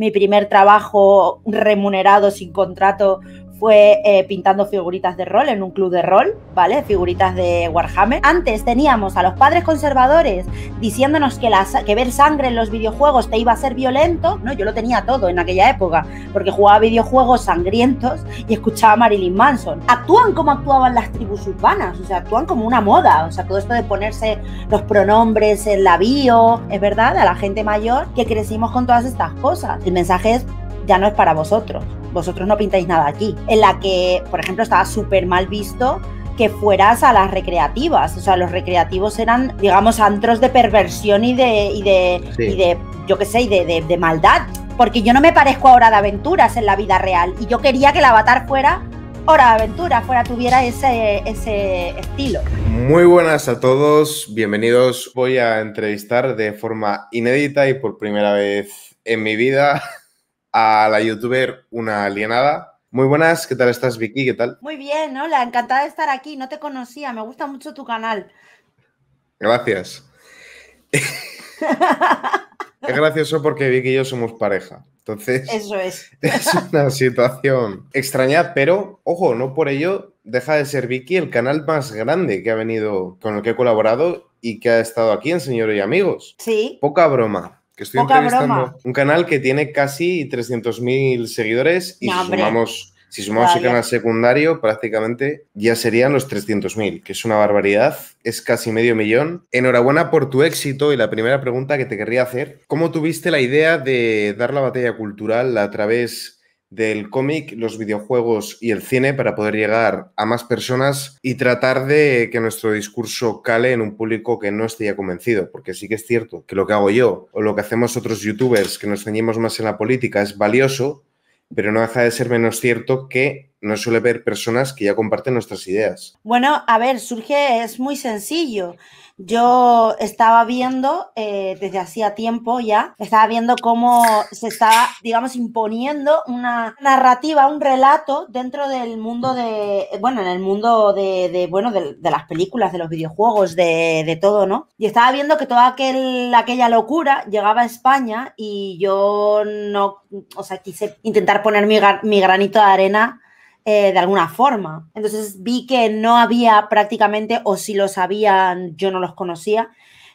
mi primer trabajo remunerado sin contrato fue eh, pintando figuritas de rol en un club de rol, ¿vale? Figuritas de Warhammer. Antes teníamos a los padres conservadores diciéndonos que, ver sangre en los videojuegos te iba a ser violento, ¿no? Yo lo tenía todo en aquella época, porque jugaba videojuegos sangrientos y escuchaba Marilyn Manson. Actúan como actuaban las tribus urbanas, o sea, actúan como una moda, o sea, todo esto de ponerse los pronombres en la bio, es verdad, a la gente mayor que crecimos con todas estas cosas. El mensaje es, ya no es para vosotros vosotros no pintáis nada aquí, en la que, por ejemplo, estaba súper mal visto que fueras a las recreativas. O sea, los recreativos eran, digamos, antros de perversión y de, y de, yo qué sé, de, maldad. Porque yo no me parezco a Hora de Aventuras en la vida real. Y yo quería que el avatar fuera Hora de Aventuras, fuera, tuviera ese, ese estilo. Muy buenas a todos, bienvenidos. Voy a entrevistar de forma inédita y por primera vez en mi vida a la youtuber Una Alienada. Muy buenas, ¿qué tal estás Vicky? ¿Qué tal? Muy bien, hola, encantada de estar aquí, no te conocía, me gusta mucho tu canal. Gracias. es gracioso porque Vicky y yo somos pareja. Entonces, eso es. Es una situación extraña, pero ojo, no por ello deja de ser Vicky el canal más grande que ha venido, con el que he colaborado y que ha estado aquí en Señor y Amigos. Sí. Poca broma estoy entrevistando un canal que tiene casi 300.000 seguidores y si sumamos, si sumamos el canal secundario, prácticamente ya serían los 300.000, que es una barbaridad, es casi medio millón. Enhorabuena por tu éxito y la primera pregunta que te querría hacer, ¿cómo tuviste la idea de dar la batalla cultural a través del cómic, los videojuegos y el cine para poder llegar a más personas y tratar de que nuestro discurso cale en un público que no esté ya convencido, porque sí que es cierto que lo que hago yo o lo que hacemos otros youtubers que nos ceñimos más en la política es valioso, pero no deja de ser menos cierto que no suele haber personas que ya comparten nuestras ideas. Bueno, a ver, surge, es muy sencillo. Yo estaba viendo eh, desde hacía tiempo ya, estaba viendo cómo se estaba, digamos, imponiendo una narrativa, un relato dentro del mundo de, bueno, en el mundo de, de bueno, de, las películas, de los videojuegos, de, de, todo, ¿no? Y estaba viendo que toda aquella locura llegaba a España y yo no, o sea, quise intentar poner mi, mi granito de arena eh, de alguna forma. Entonces vi que no había prácticamente, o si lo sabían, yo no los conocía,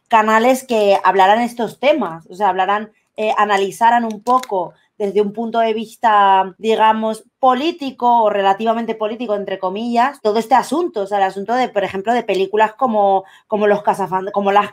canales que hablaran estos temas, o sea, hablaran, eh, analizaran un poco desde un punto de vista, digamos, político o relativamente político, entre comillas, todo este asunto, o sea, el asunto de, por ejemplo, de películas como, como, los Fantasmas, como las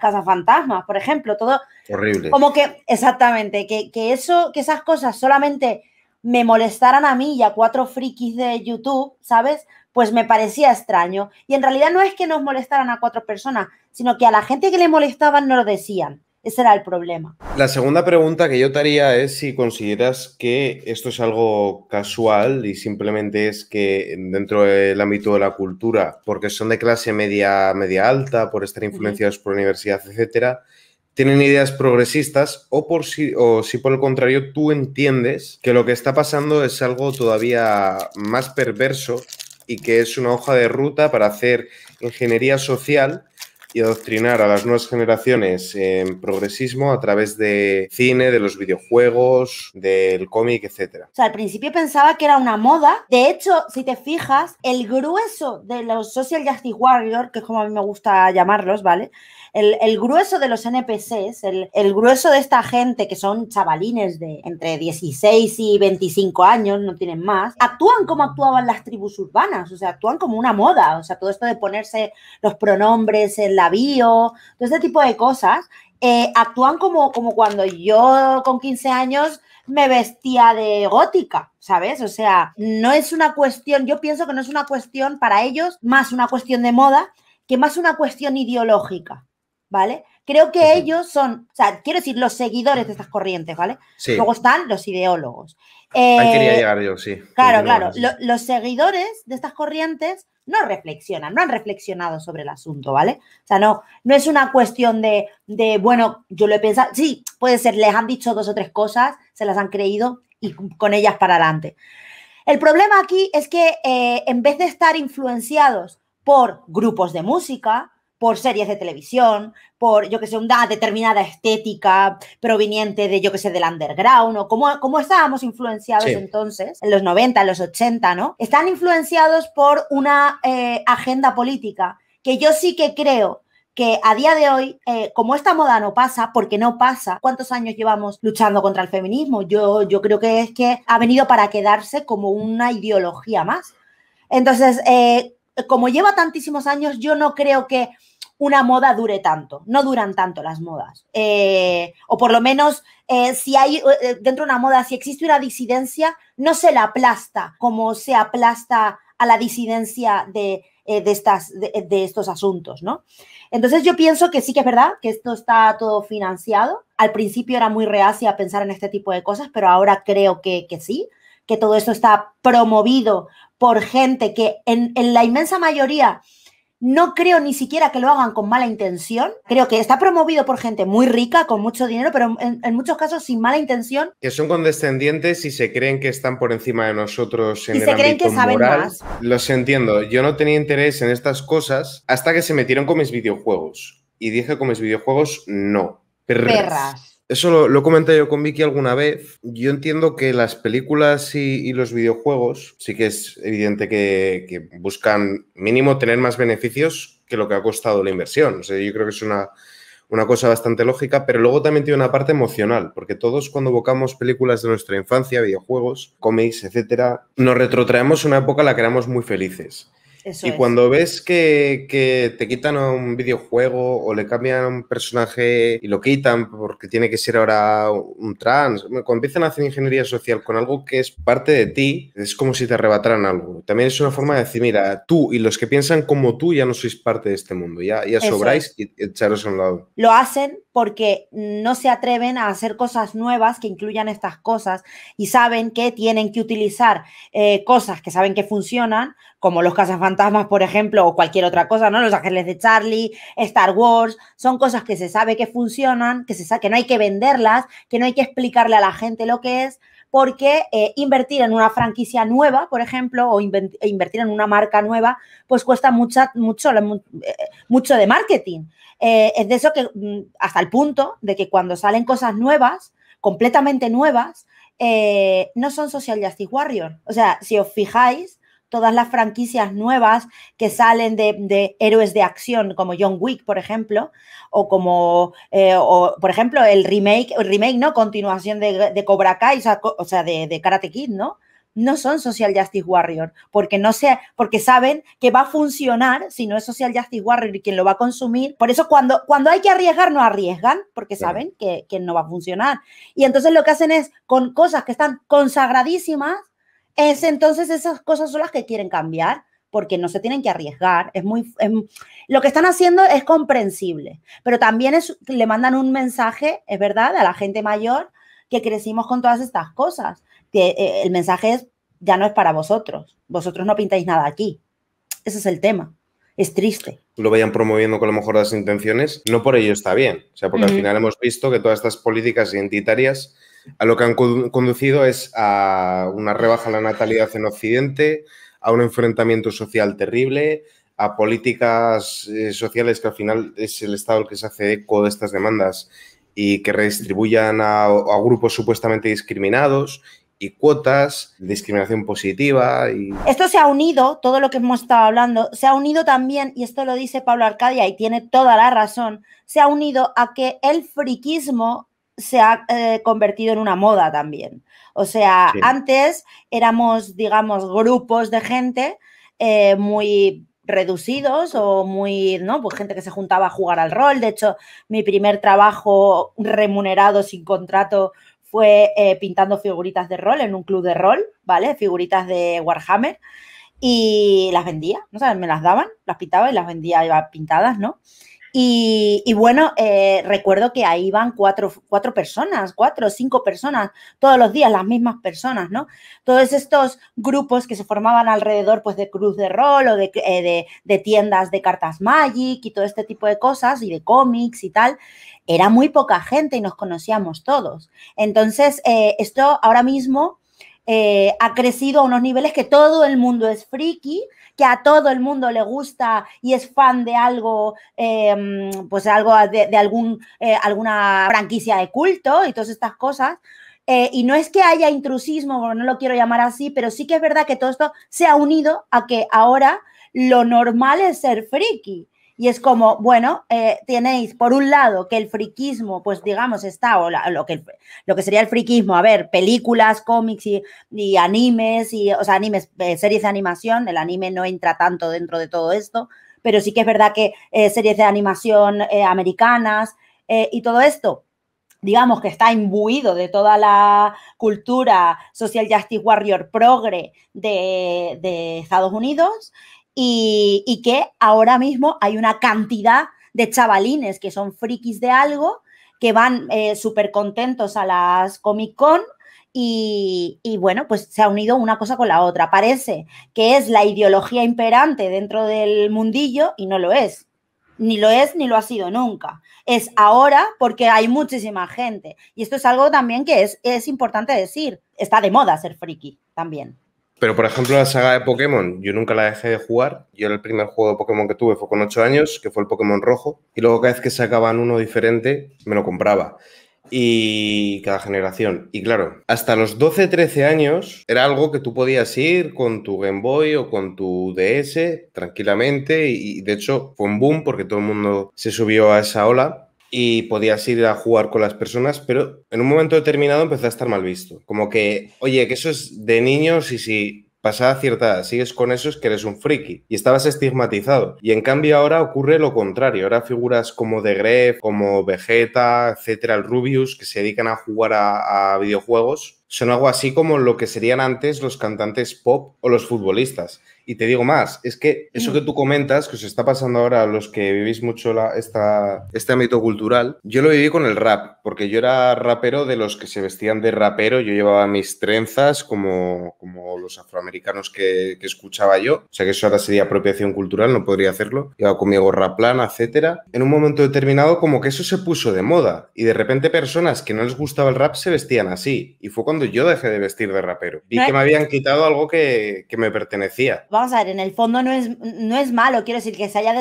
por ejemplo, todo... Horrible. Como que, exactamente, que, que, eso, que esas cosas solamente me molestaran a mí y a cuatro frikis de YouTube, ¿sabes? Pues me parecía extraño. Y en realidad no es que nos molestaran a cuatro personas, sino que a la gente que le molestaban no lo decían. Ese era el problema. La segunda pregunta que yo te haría es si consideras que esto es algo casual y simplemente es que dentro del ámbito de la cultura, porque son de clase media, media alta, por estar influenciados por la por universidad, etcétera, tienen ideas progresistas o, por si, o si por el contrario tú entiendes que lo que está pasando es algo todavía más perverso y que es una hoja de ruta para hacer ingeniería social y adoctrinar a las nuevas generaciones en progresismo a través de cine, de los videojuegos, del cómic, etc. O sea, al principio pensaba que era una moda. De hecho, si te fijas, el grueso de los Social Justice Warriors, que es como a mí me gusta llamarlos, ¿vale? el, grueso de los NPCs, el, grueso de esta gente que son chavalines de entre 16 y 25 años, no tienen más, actúan como actuaban las tribus urbanas, o sea, actúan como una moda, o sea, todo esto de ponerse los pronombres en la bio, todo este tipo de cosas, eh, actúan como, como cuando yo con 15 años me vestía de gótica, ¿sabes? O sea, no es una cuestión, yo pienso que no es una cuestión para ellos, más una cuestión de moda, que más una cuestión ideológica. ¿vale? Creo que ellos son, o sea, quiero decir, los seguidores de estas corrientes, ¿vale? Luego están los ideólogos. Ahí quería eh, llegar yo, sí. Claro, claro. los seguidores de estas corrientes no reflexionan, no han reflexionado sobre el asunto, ¿vale? O sea, no, no es una cuestión de, bueno, yo lo he pensado, sí, puede ser, les han dicho dos o tres cosas, se las han creído y con ellas para adelante. El problema aquí es que eh, en vez de estar influenciados por grupos de música, por series de televisión, por, yo que sé, una determinada estética proveniente de, yo que sé, del underground, o cómo estábamos influenciados entonces, en los 90, en los 80, ¿no? Están influenciados por una eh, agenda política que yo sí que creo que a día de hoy, eh, como esta moda no pasa, porque no pasa, ¿cuántos años llevamos luchando contra el feminismo? Yo, yo creo que es que ha venido para quedarse como una ideología más. Entonces, eh, como lleva tantísimos años, yo no creo que una moda dure tanto. No duran tanto las modas. Eh, o por lo menos, eh, si hay eh, dentro de una moda, si existe una disidencia, no se la aplasta como se aplasta a la disidencia de, estas, estos asuntos, ¿no? Entonces yo pienso que sí que es verdad que esto está todo financiado. Al principio era muy reacia a pensar en este tipo de cosas, pero ahora creo que, sí, que todo esto está promovido por gente que en la inmensa mayoría no creo ni siquiera que lo hagan con mala intención. Creo que está promovido por gente muy rica, con mucho dinero, pero en, muchos casos sin mala intención. Que son condescendientes y se creen que están por encima de nosotros en y se creen que saben Más. Los entiendo. Yo no tenía interés en estas cosas hasta que se metieron con mis videojuegos. Y dije con mis videojuegos no. Perras. Eso lo, comenté yo con Vicky alguna vez. Yo entiendo que las películas y, los videojuegos sí que es evidente que, buscan mínimo tener más beneficios que lo que ha costado la inversión. yo creo que es una, cosa bastante lógica, pero luego también tiene una parte emocional, porque todos cuando evocamos películas de nuestra infancia, videojuegos, cómics, etcétera, nos retrotraemos a una época en la que éramos muy felices y cuando ves que, te quitan un videojuego o le cambian un personaje y lo quitan porque tiene que ser ahora un trans, cuando empiezan a hacer ingeniería social con algo que es parte de ti, es como si te arrebataran algo. También es una forma de decir, mira, tú y los que piensan como tú ya no sois parte de este mundo, ya, ya sobráis y echaros a un lado. Lo hacen porque no se atreven a hacer cosas nuevas que incluyan estas cosas y saben que tienen que utilizar eh, cosas que saben que funcionan, como los fantasmas, por ejemplo, o cualquier otra cosa, ¿no? Los ángeles de Charlie, Star Wars, son cosas que se sabe que funcionan, que, se que no hay que venderlas, que no hay que explicarle a la gente lo que es, porque eh, invertir en una franquicia nueva, por ejemplo, o eh, invertir en una marca nueva, pues cuesta mucho, eh, mucho de marketing. es de eso que mm, hasta el punto de que cuando salen cosas nuevas, completamente nuevas, no son Social Justice Warrior. O sea, si os fijáis, todas las franquicias nuevas que salen de, héroes de acción, como John Wick, por ejemplo, o como, eh, por ejemplo, el remake, el remake, ¿no? Continuación de, de Cobra Kai, o sea, de, Karate Kid, ¿no? No son Social Justice Warrior, porque no sea, porque saben que va a funcionar si no es Social Justice Warrior y quien lo va a consumir. Por eso cuando, cuando hay que arriesgar, no arriesgan, porque saben que no va a funcionar. Y entonces lo que hacen es con cosas que están consagradísimas, es entonces esas cosas son las que quieren cambiar porque no se tienen que arriesgar. Es muy, em, lo que están haciendo es comprensible, pero también es, le mandan un mensaje, es verdad, a la gente mayor que crecimos con todas estas cosas. Que, eh, el mensaje es, ya no es para vosotros, vosotros no pintáis nada aquí. Ese es el tema. Es triste. Lo vayan promoviendo con lo mejor las intenciones, no por ello está bien. O sea, porque al final hemos visto que todas estas políticas identitarias a lo que han conducido es a una rebaja en la natalidad en Occidente, a un enfrentamiento social terrible, a políticas eh, sociales que al final es el Estado el que se hace eco de estas demandas y que redistribuyan a, grupos supuestamente discriminados y cuotas, discriminación positiva. Y... Esto se ha unido, todo lo que hemos estado hablando, se ha unido también, y esto lo dice Pablo Arcadia y tiene toda la razón, se ha unido a que el friquismo se ha eh, convertido en una moda también. O sea, antes éramos, digamos, grupos de gente eh, muy reducidos o muy, ¿no? Pues gente que se juntaba a jugar al rol. De hecho, mi primer trabajo remunerado sin contrato fue eh, pintando figuritas de rol en un club de rol, ¿vale? Figuritas de Warhammer. Y las vendía, ¿no sabes? Me las daban, las pintaba y las vendía pintadas, ¿no? Y, bueno, eh, recuerdo que ahí van cuatro, cuatro personas, cuatro o cinco personas, todos los días las mismas personas, ¿no? Todos estos grupos que se formaban alrededor pues, de Cruz de Rol o de, eh, tiendas de cartas Magic y todo este tipo de cosas y de cómics y tal, era muy poca gente y nos conocíamos todos. Entonces, eh, esto ahora mismo eh, ha crecido a unos niveles que todo el mundo es friki, que a todo el mundo le gusta y es fan de algo, em, pues algo de, algún, eh, alguna franquicia de culto y todas estas cosas. Eh, y no es que haya intrusismo, no lo quiero llamar así, pero sí que es verdad que todo esto se ha unido a que ahora lo normal es ser friki. Y es como, bueno, eh, tenéis por un lado que el friquismo, pues digamos, está, o lo, que, lo que sería el friquismo, a ver, películas, cómics y, animes, y, o sea, animes, eh, series de animación, el anime no entra tanto dentro de todo esto, pero sí que es verdad que eh, series de animación americanas y todo esto, digamos, que está imbuido de toda la cultura social justice warrior progre de, de Estados Unidos y, que ahora mismo hay una cantidad de chavalines que son frikis de algo, que van eh, súper contentos a las Comic Con. Y, bueno, pues se ha unido una cosa con la otra. Parece que es la ideología imperante dentro del mundillo y no lo es. Ni lo es ni lo ha sido nunca. Es ahora porque hay muchísima gente. Y esto es algo también que es, es importante decir. Está de moda ser friki también. Pero, por ejemplo, la saga de Pokémon, yo nunca la dejé de jugar. Yo el primer juego de Pokémon que tuve fue con 8 años, que fue el Pokémon Rojo. Y luego cada vez que sacaban uno diferente, me lo compraba. Y cada generación. Y claro, hasta los 12, 13 años era algo que tú podías ir con tu Game Boy o con tu DS tranquilamente. Y de hecho fue un boom porque todo el mundo se subió a esa ola y podías ir a jugar con las personas, pero en un momento determinado empezó a estar mal visto. Como que, oye, que eso es de niños y si pasada cierta edad sigues con eso es que eres un friki y estabas estigmatizado. Y en cambio ahora ocurre lo contrario. Ahora figuras como The Gref, como Vegeta, etcétera, el Rubius, que se dedican a jugar a videojuegos, son algo así como lo que serían antes los cantantes pop o los futbolistas y te digo más, es que eso que mm. tú comentas, que os está pasando ahora a los que vivís mucho la, esta, este ámbito cultural, yo lo viví con el rap, porque yo era rapero de los que se vestían de rapero, yo llevaba mis trenzas como, como los afroamericanos que, que escuchaba yo, o sea que eso ahora sería apropiación cultural, no podría hacerlo, llevaba conmigo raplana, gorra etcétera. En un momento determinado como que eso se puso de moda y de repente personas que no les gustaba el rap se vestían así y fue cuando yo dejé de vestir de rapero. Vi que me habían quitado algo que, que me pertenecía vamos a ver, en el fondo no es, no es malo, quiero decir que se haya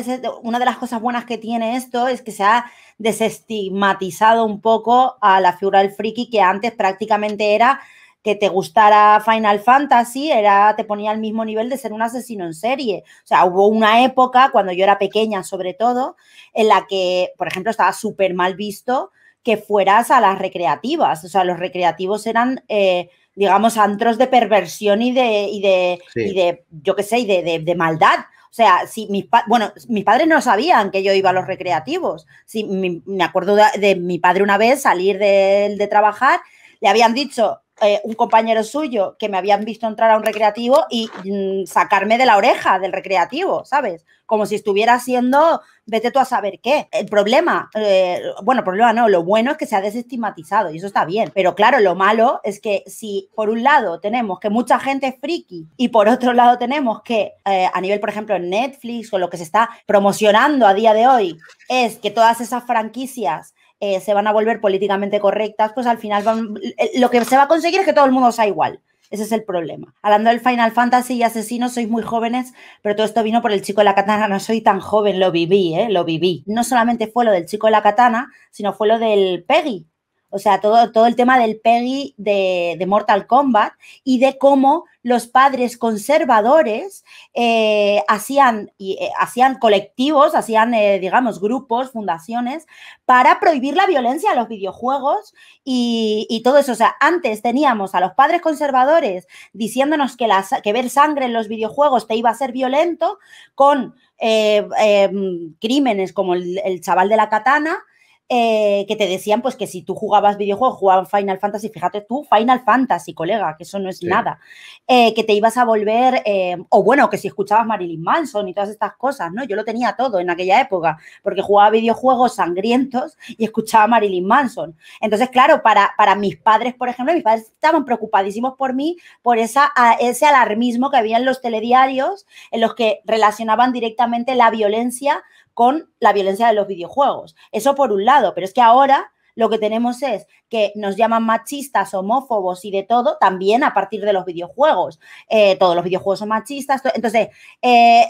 una de las cosas buenas que tiene esto es que se ha desestigmatizado un poco a la figura del friki que antes prácticamente era que te gustara Final Fantasy, era, te ponía al mismo nivel de ser un asesino en serie. O sea, hubo una época, cuando yo era pequeña sobre todo, en la que, por ejemplo, estaba súper mal visto que fueras a las recreativas. O sea, los recreativos eran... Eh, digamos, antros de perversión y de, de, yo qué sé, y de, maldad. O sea, si mis bueno, mis padres no sabían que yo iba a los recreativos. Si me acuerdo de, mi padre una vez salir de trabajar, le habían dicho, eh, un compañero suyo que me habían visto entrar a un recreativo y mm, sacarme de la oreja del recreativo, ¿sabes? Como si estuviera haciendo, vete tú a saber qué. El problema, eh, bueno, bueno, problema no, lo bueno es que se ha desestigmatizado y eso está bien. Pero claro, lo malo es que si por un lado tenemos que mucha gente es friki y por otro lado tenemos que eh, a nivel, por ejemplo, en Netflix o lo que se está promocionando a día de hoy, es que todas esas franquicias eh, se van a volver políticamente correctas, pues al final eh, lo que se va a conseguir es que todo el mundo sea igual. Ese es el problema. Hablando del Final Fantasy y asesinos, sois muy jóvenes, pero todo esto vino por el chico de la katana. No soy tan joven, lo viví, ¿eh? lo viví. No solamente fue lo del chico de la katana, sino fue lo del Peggy, o sea, todo, todo el tema del Peggy de, Mortal Kombat y de cómo los padres conservadores eh, hacían, y, eh, hacían colectivos, hacían, eh, digamos, grupos, fundaciones, para prohibir la violencia a los videojuegos y, todo eso. O sea, antes teníamos a los padres conservadores diciéndonos que, que ver sangre en los videojuegos te iba a ser violento, con crímenes como el chaval de la katana eh, que te decían pues que si tú jugabas videojuegos, jugaban Final Fantasy, fíjate tú, Final Fantasy, colega, que eso no es nada, eh, que te ibas a volver, eh, o bueno, que si escuchabas Marilyn Manson y todas estas cosas, ¿no? Yo lo tenía todo en aquella época, porque jugaba videojuegos sangrientos y escuchaba Marilyn Manson. Entonces, claro, para, para mis padres, por ejemplo, mis padres estaban preocupadísimos por mí, por esa, ese alarmismo que había en los telediarios, en los que relacionaban directamente la violencia con la violencia de los videojuegos. Eso por un lado, pero es que ahora lo que tenemos es que nos llaman machistas, homófobos y de todo, también a partir de los videojuegos. Eh, todos los videojuegos son machistas. Entonces, eh,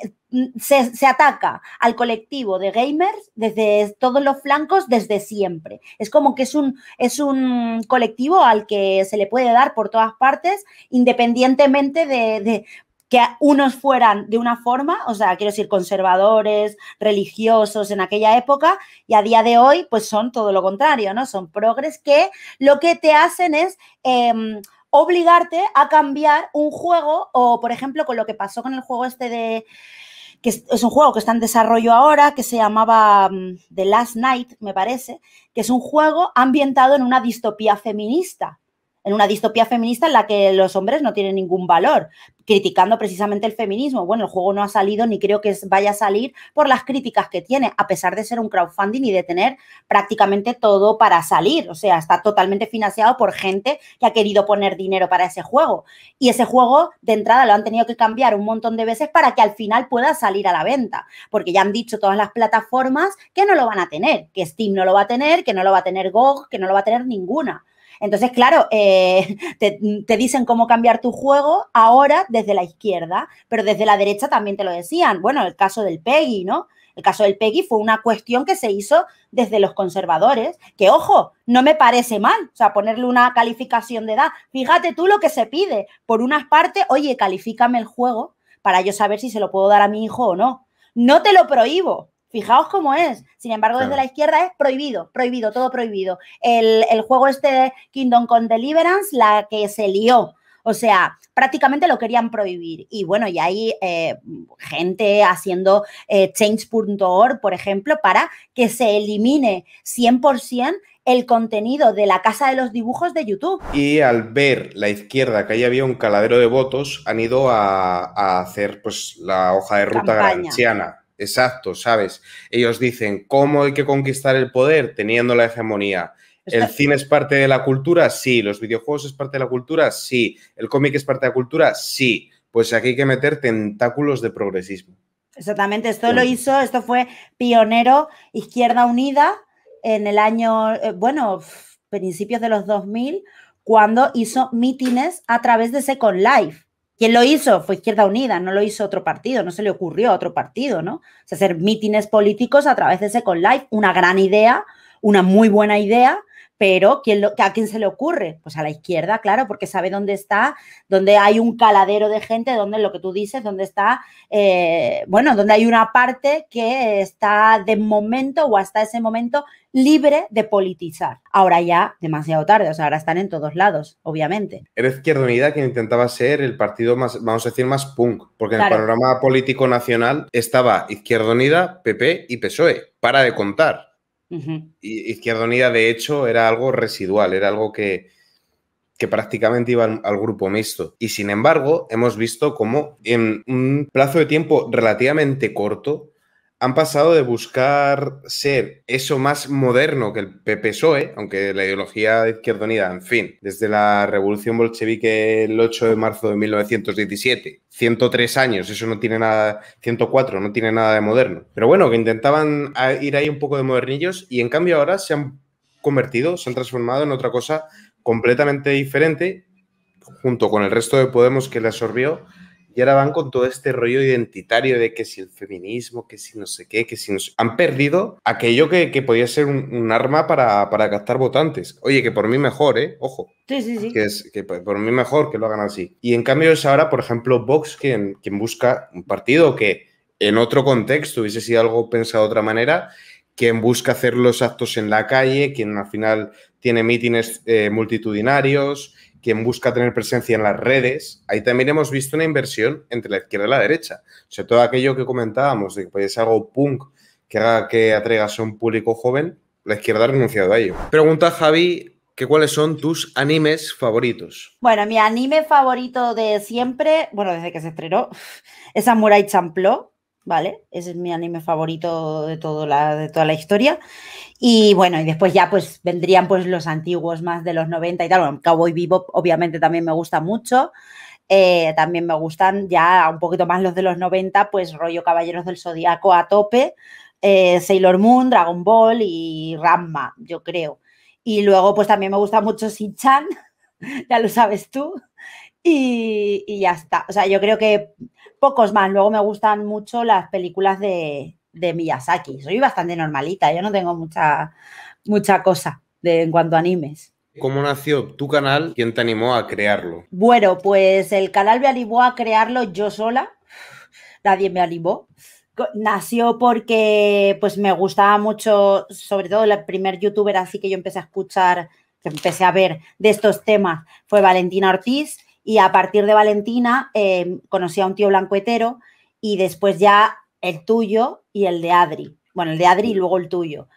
se, ataca al colectivo de gamers desde todos los flancos desde siempre. Es como que es un, es un colectivo al que se le puede dar por todas partes, independientemente de que unos fueran de una forma, o sea, quiero decir, conservadores, religiosos en aquella época, y a día de hoy, pues son todo lo contrario, ¿no? Son progres que lo que te hacen es... Em, obligarte a cambiar un juego o, por ejemplo, con lo que pasó con el juego este de, que es un juego que está en desarrollo ahora, que se llamaba mm, The Last Night, me parece, que es un juego ambientado en una distopía feminista en una distopía feminista en la que los hombres no tienen ningún valor, criticando precisamente el feminismo. Bueno, el juego no ha salido ni creo que vaya a salir por las críticas que tiene, a pesar de ser un crowdfunding y de tener prácticamente todo para salir. O sea, está totalmente financiado por gente que ha querido poner dinero para ese juego. Y ese juego de entrada lo han tenido que cambiar un montón de veces para que al final pueda salir a la venta, porque ya han dicho todas las plataformas que no lo van a tener, que Steam no lo va a tener, que no lo va a tener GOG, que no lo va a tener ninguna. Entonces, claro, eh, te, te, dicen cómo cambiar tu juego ahora desde la izquierda, pero desde la derecha también te lo decían. Bueno, el caso del Peggy, ¿no? El caso del Peggy fue una cuestión que se hizo desde los conservadores, que ojo, no me parece mal, o sea, ponerle una calificación de edad. Fíjate tú lo que se pide. Por unas partes, oye, califícame el juego para yo saber si se lo puedo dar a mi hijo o no. No te lo prohíbo, Fijaos cómo es. Sin embargo, desde la izquierda es prohibido, prohibido, todo prohibido. El, juego este de Kingdom con Deliverance, la que se lió. O sea, prácticamente lo querían prohibir. Y bueno, y hay eh, gente haciendo eh, change.org, por ejemplo, para que se elimine 100% el contenido de la Casa de los Dibujos de YouTube. Y al ver la izquierda que ahí había un caladero de votos, han ido a, hacer pues la hoja de ruta granchiana. Exacto, ¿sabes? Ellos dicen, ¿cómo hay que conquistar el poder teniendo la hegemonía? ¿El cine es parte de la cultura? Sí. ¿Los videojuegos es parte de la cultura? Sí. ¿El cómic es parte de la cultura? Sí. Pues aquí hay que meter tentáculos de progresismo. Exactamente, esto lo hizo, esto fue pionero Izquierda Unida en el año, eh, bueno, principios de los 2000, cuando hizo mítines a través de Second Life. ¿Quién lo hizo? Fue Izquierda Unida, no lo hizo otro partido, no se le ocurrió a otro partido, ¿no? O sea, hacer mítines políticos a través de con Life, una gran idea, una muy buena idea, pero ¿quién ¿a quién se le ocurre? Pues a la izquierda, claro, porque sabe dónde está, dónde hay un caladero de gente, dónde lo que tú dices, dónde está, eh, bueno, donde hay una parte que está de momento o hasta ese momento libre de politizar. Ahora ya demasiado tarde, o sea, ahora están en todos lados, obviamente. Era Izquierda Unida quien intentaba ser el partido más, vamos a decir, más punk, porque en el panorama político nacional estaba Izquierda Unida, PP y PSOE. Para de contar y Izquierda Unida, de hecho, era algo residual, era algo que, que prácticamente iba al grupo mixto. Y sin embargo, hemos visto cómo en un plazo de tiempo relativamente corto han pasado de buscar ser eso más moderno que el PPSOE, psoe aunque la ideología de Izquierda Unida, en fin, desde la revolución bolchevique el 8 de marzo de 1917, 103 años, eso no tiene nada, 104, no tiene nada de moderno. Pero bueno, que intentaban ir ahí un poco de modernillos y en cambio ahora se han convertido, se han transformado en otra cosa completamente diferente, junto con el resto de Podemos que le absorbió y ahora van con todo este rollo identitario de que si el feminismo, que si no sé qué, que si no sé... Han perdido aquello que, que podía ser un, arma para, para, captar votantes. Oye, que por mí mejor, ¿eh? Ojo. Sí, sí, sí. Que, es, que por mí mejor que lo hagan así. Y en cambio es ahora, por ejemplo, Vox quien, busca un partido que en otro contexto hubiese sido algo pensado de otra manera quien busca hacer los actos en la calle, quien al final tiene mítines eh, multitudinarios, quien busca tener presencia en las redes, ahí también hemos visto una inversión entre la izquierda y la derecha. O sea, todo aquello que comentábamos de que puede ser algo punk que haga que atregas a un público joven, la izquierda ha renunciado a ello. Pregunta Javi que cuáles son tus animes favoritos. Bueno, mi anime favorito de siempre, bueno, desde que se estrenó, es Samurai Champloo. ¿vale? Ese es mi anime favorito de, de toda la historia. Y bueno, y después ya pues vendrían pues los antiguos más de los 90 y tal. Bueno, Cowboy Bebop obviamente también me gusta mucho. Eh, también me gustan ya un poquito más los de los 90, pues rollo Caballeros del Zodíaco a tope, eh, Sailor Moon, Dragon Ball y Ramma, yo creo. Y luego pues también me gusta mucho sin chan ya lo sabes tú. Y, ya está. O sea, yo creo que pocos más. Luego me gustan mucho las películas de, Miyazaki. Soy bastante normalita, yo no tengo mucha, mucha cosa de, en cuanto a animes. ¿Cómo nació tu canal? ¿Quién te animó a crearlo? Bueno, pues el canal me animó a crearlo yo sola. Nadie me animó. Nació porque pues me gustaba mucho, sobre todo el primer youtuber así que yo empecé a escuchar, que empecé a ver de estos temas fue Valentina Ortiz y a partir de Valentina em, conocí a un tío blancoetero y después ya el tuyo y el de Adri. Bueno, el de Adri y luego el tuyo.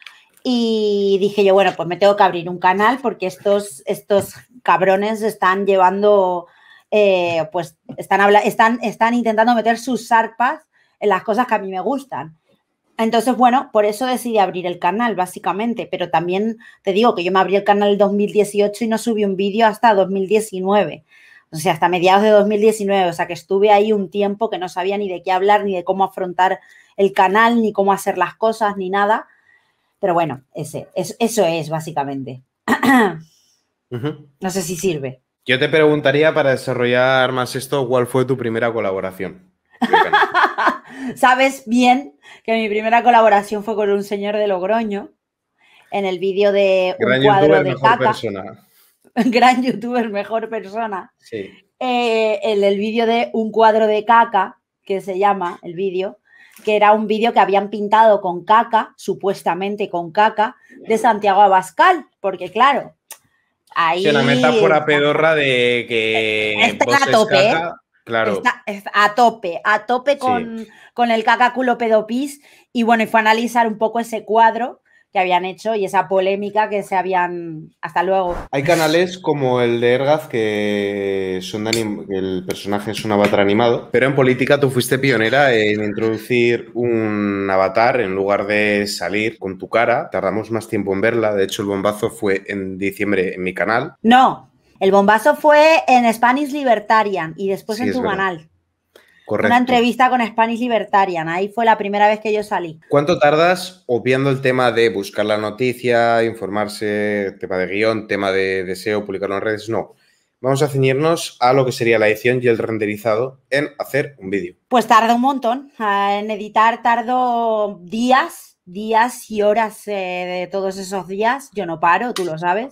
Y dije yo, bueno, pues me tengo que abrir un canal porque estos, estos cabrones están llevando, eh, pues están, están, están intentando meter sus zarpas en las cosas que a mí me gustan. Entonces, bueno, por eso decidí abrir el canal, básicamente. Pero también te digo que yo me abrí el canal en 2018 y no subí un vídeo hasta 2019. O sea, hasta mediados de 2019, o sea que estuve ahí un tiempo que no sabía ni de qué hablar, ni de cómo afrontar el canal, ni cómo hacer las cosas, ni nada. Pero bueno, ese, eso es básicamente. No sé si sirve. Yo te preguntaría para desarrollar más esto, ¿cuál fue tu primera colaboración? Sabes bien que mi primera colaboración fue con un señor de Logroño en el vídeo de un cuadro de mejor Persona. gran youtuber, mejor persona, sí. Eh, el, vídeo de un cuadro de caca, que se llama el vídeo, que era un vídeo que habían pintado con caca, supuestamente con caca, de Santiago Abascal, porque claro, ahí... Es una metáfora pedorra de que... Está a tope, ¿eh? claro. Está, a tope, a tope con, con el caca culo pedopis, y bueno, fue a analizar un poco ese cuadro, que habían hecho y esa polémica que se habían... Hasta luego. Hay canales como el de Ergaz que son de el personaje es un avatar animado, pero en política tú fuiste pionera en introducir un avatar en lugar de salir con tu cara. Tardamos más tiempo en verla, de hecho el bombazo fue en diciembre en mi canal. No, el bombazo fue en Spanish Libertarian y después en tu canal. Una entrevista con Spanish Libertarian, ahí fue la primera vez que yo salí. ¿Cuánto tardas obviando el tema de buscar la noticia, informarse, tema de guión, tema de deseo, publicarlo en redes? No. Vamos a ceñirnos a lo que sería la edición y el renderizado en hacer un vídeo. Pues tarda un montón. Ah, en editar tardo días, días y horas eh, de todos esos días. Yo no paro, tú lo sabes.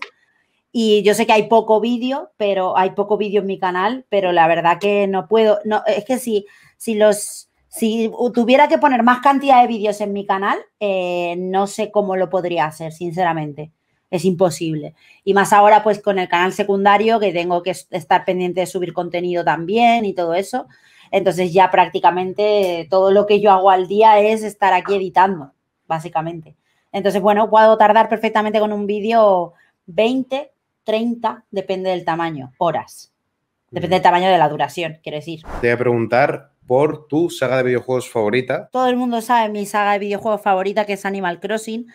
Y yo sé que hay poco vídeo, pero hay poco vídeo en mi canal, pero la verdad que no puedo, no, es que si, si los, si tuviera que poner más cantidad de vídeos en mi canal, eh, no sé cómo lo podría hacer, sinceramente. Es imposible. Y más ahora, pues con el canal secundario, que tengo que estar pendiente de subir contenido también y todo eso. Entonces ya prácticamente todo lo que yo hago al día es estar aquí editando, básicamente. Entonces, bueno, puedo tardar perfectamente con un vídeo 20, 30, depende del tamaño, horas. Depende del tamaño de la duración, quiero decir. Te voy a preguntar por tu saga de videojuegos favorita. Todo el mundo sabe mi saga de videojuegos favorita, que es Animal Crossing.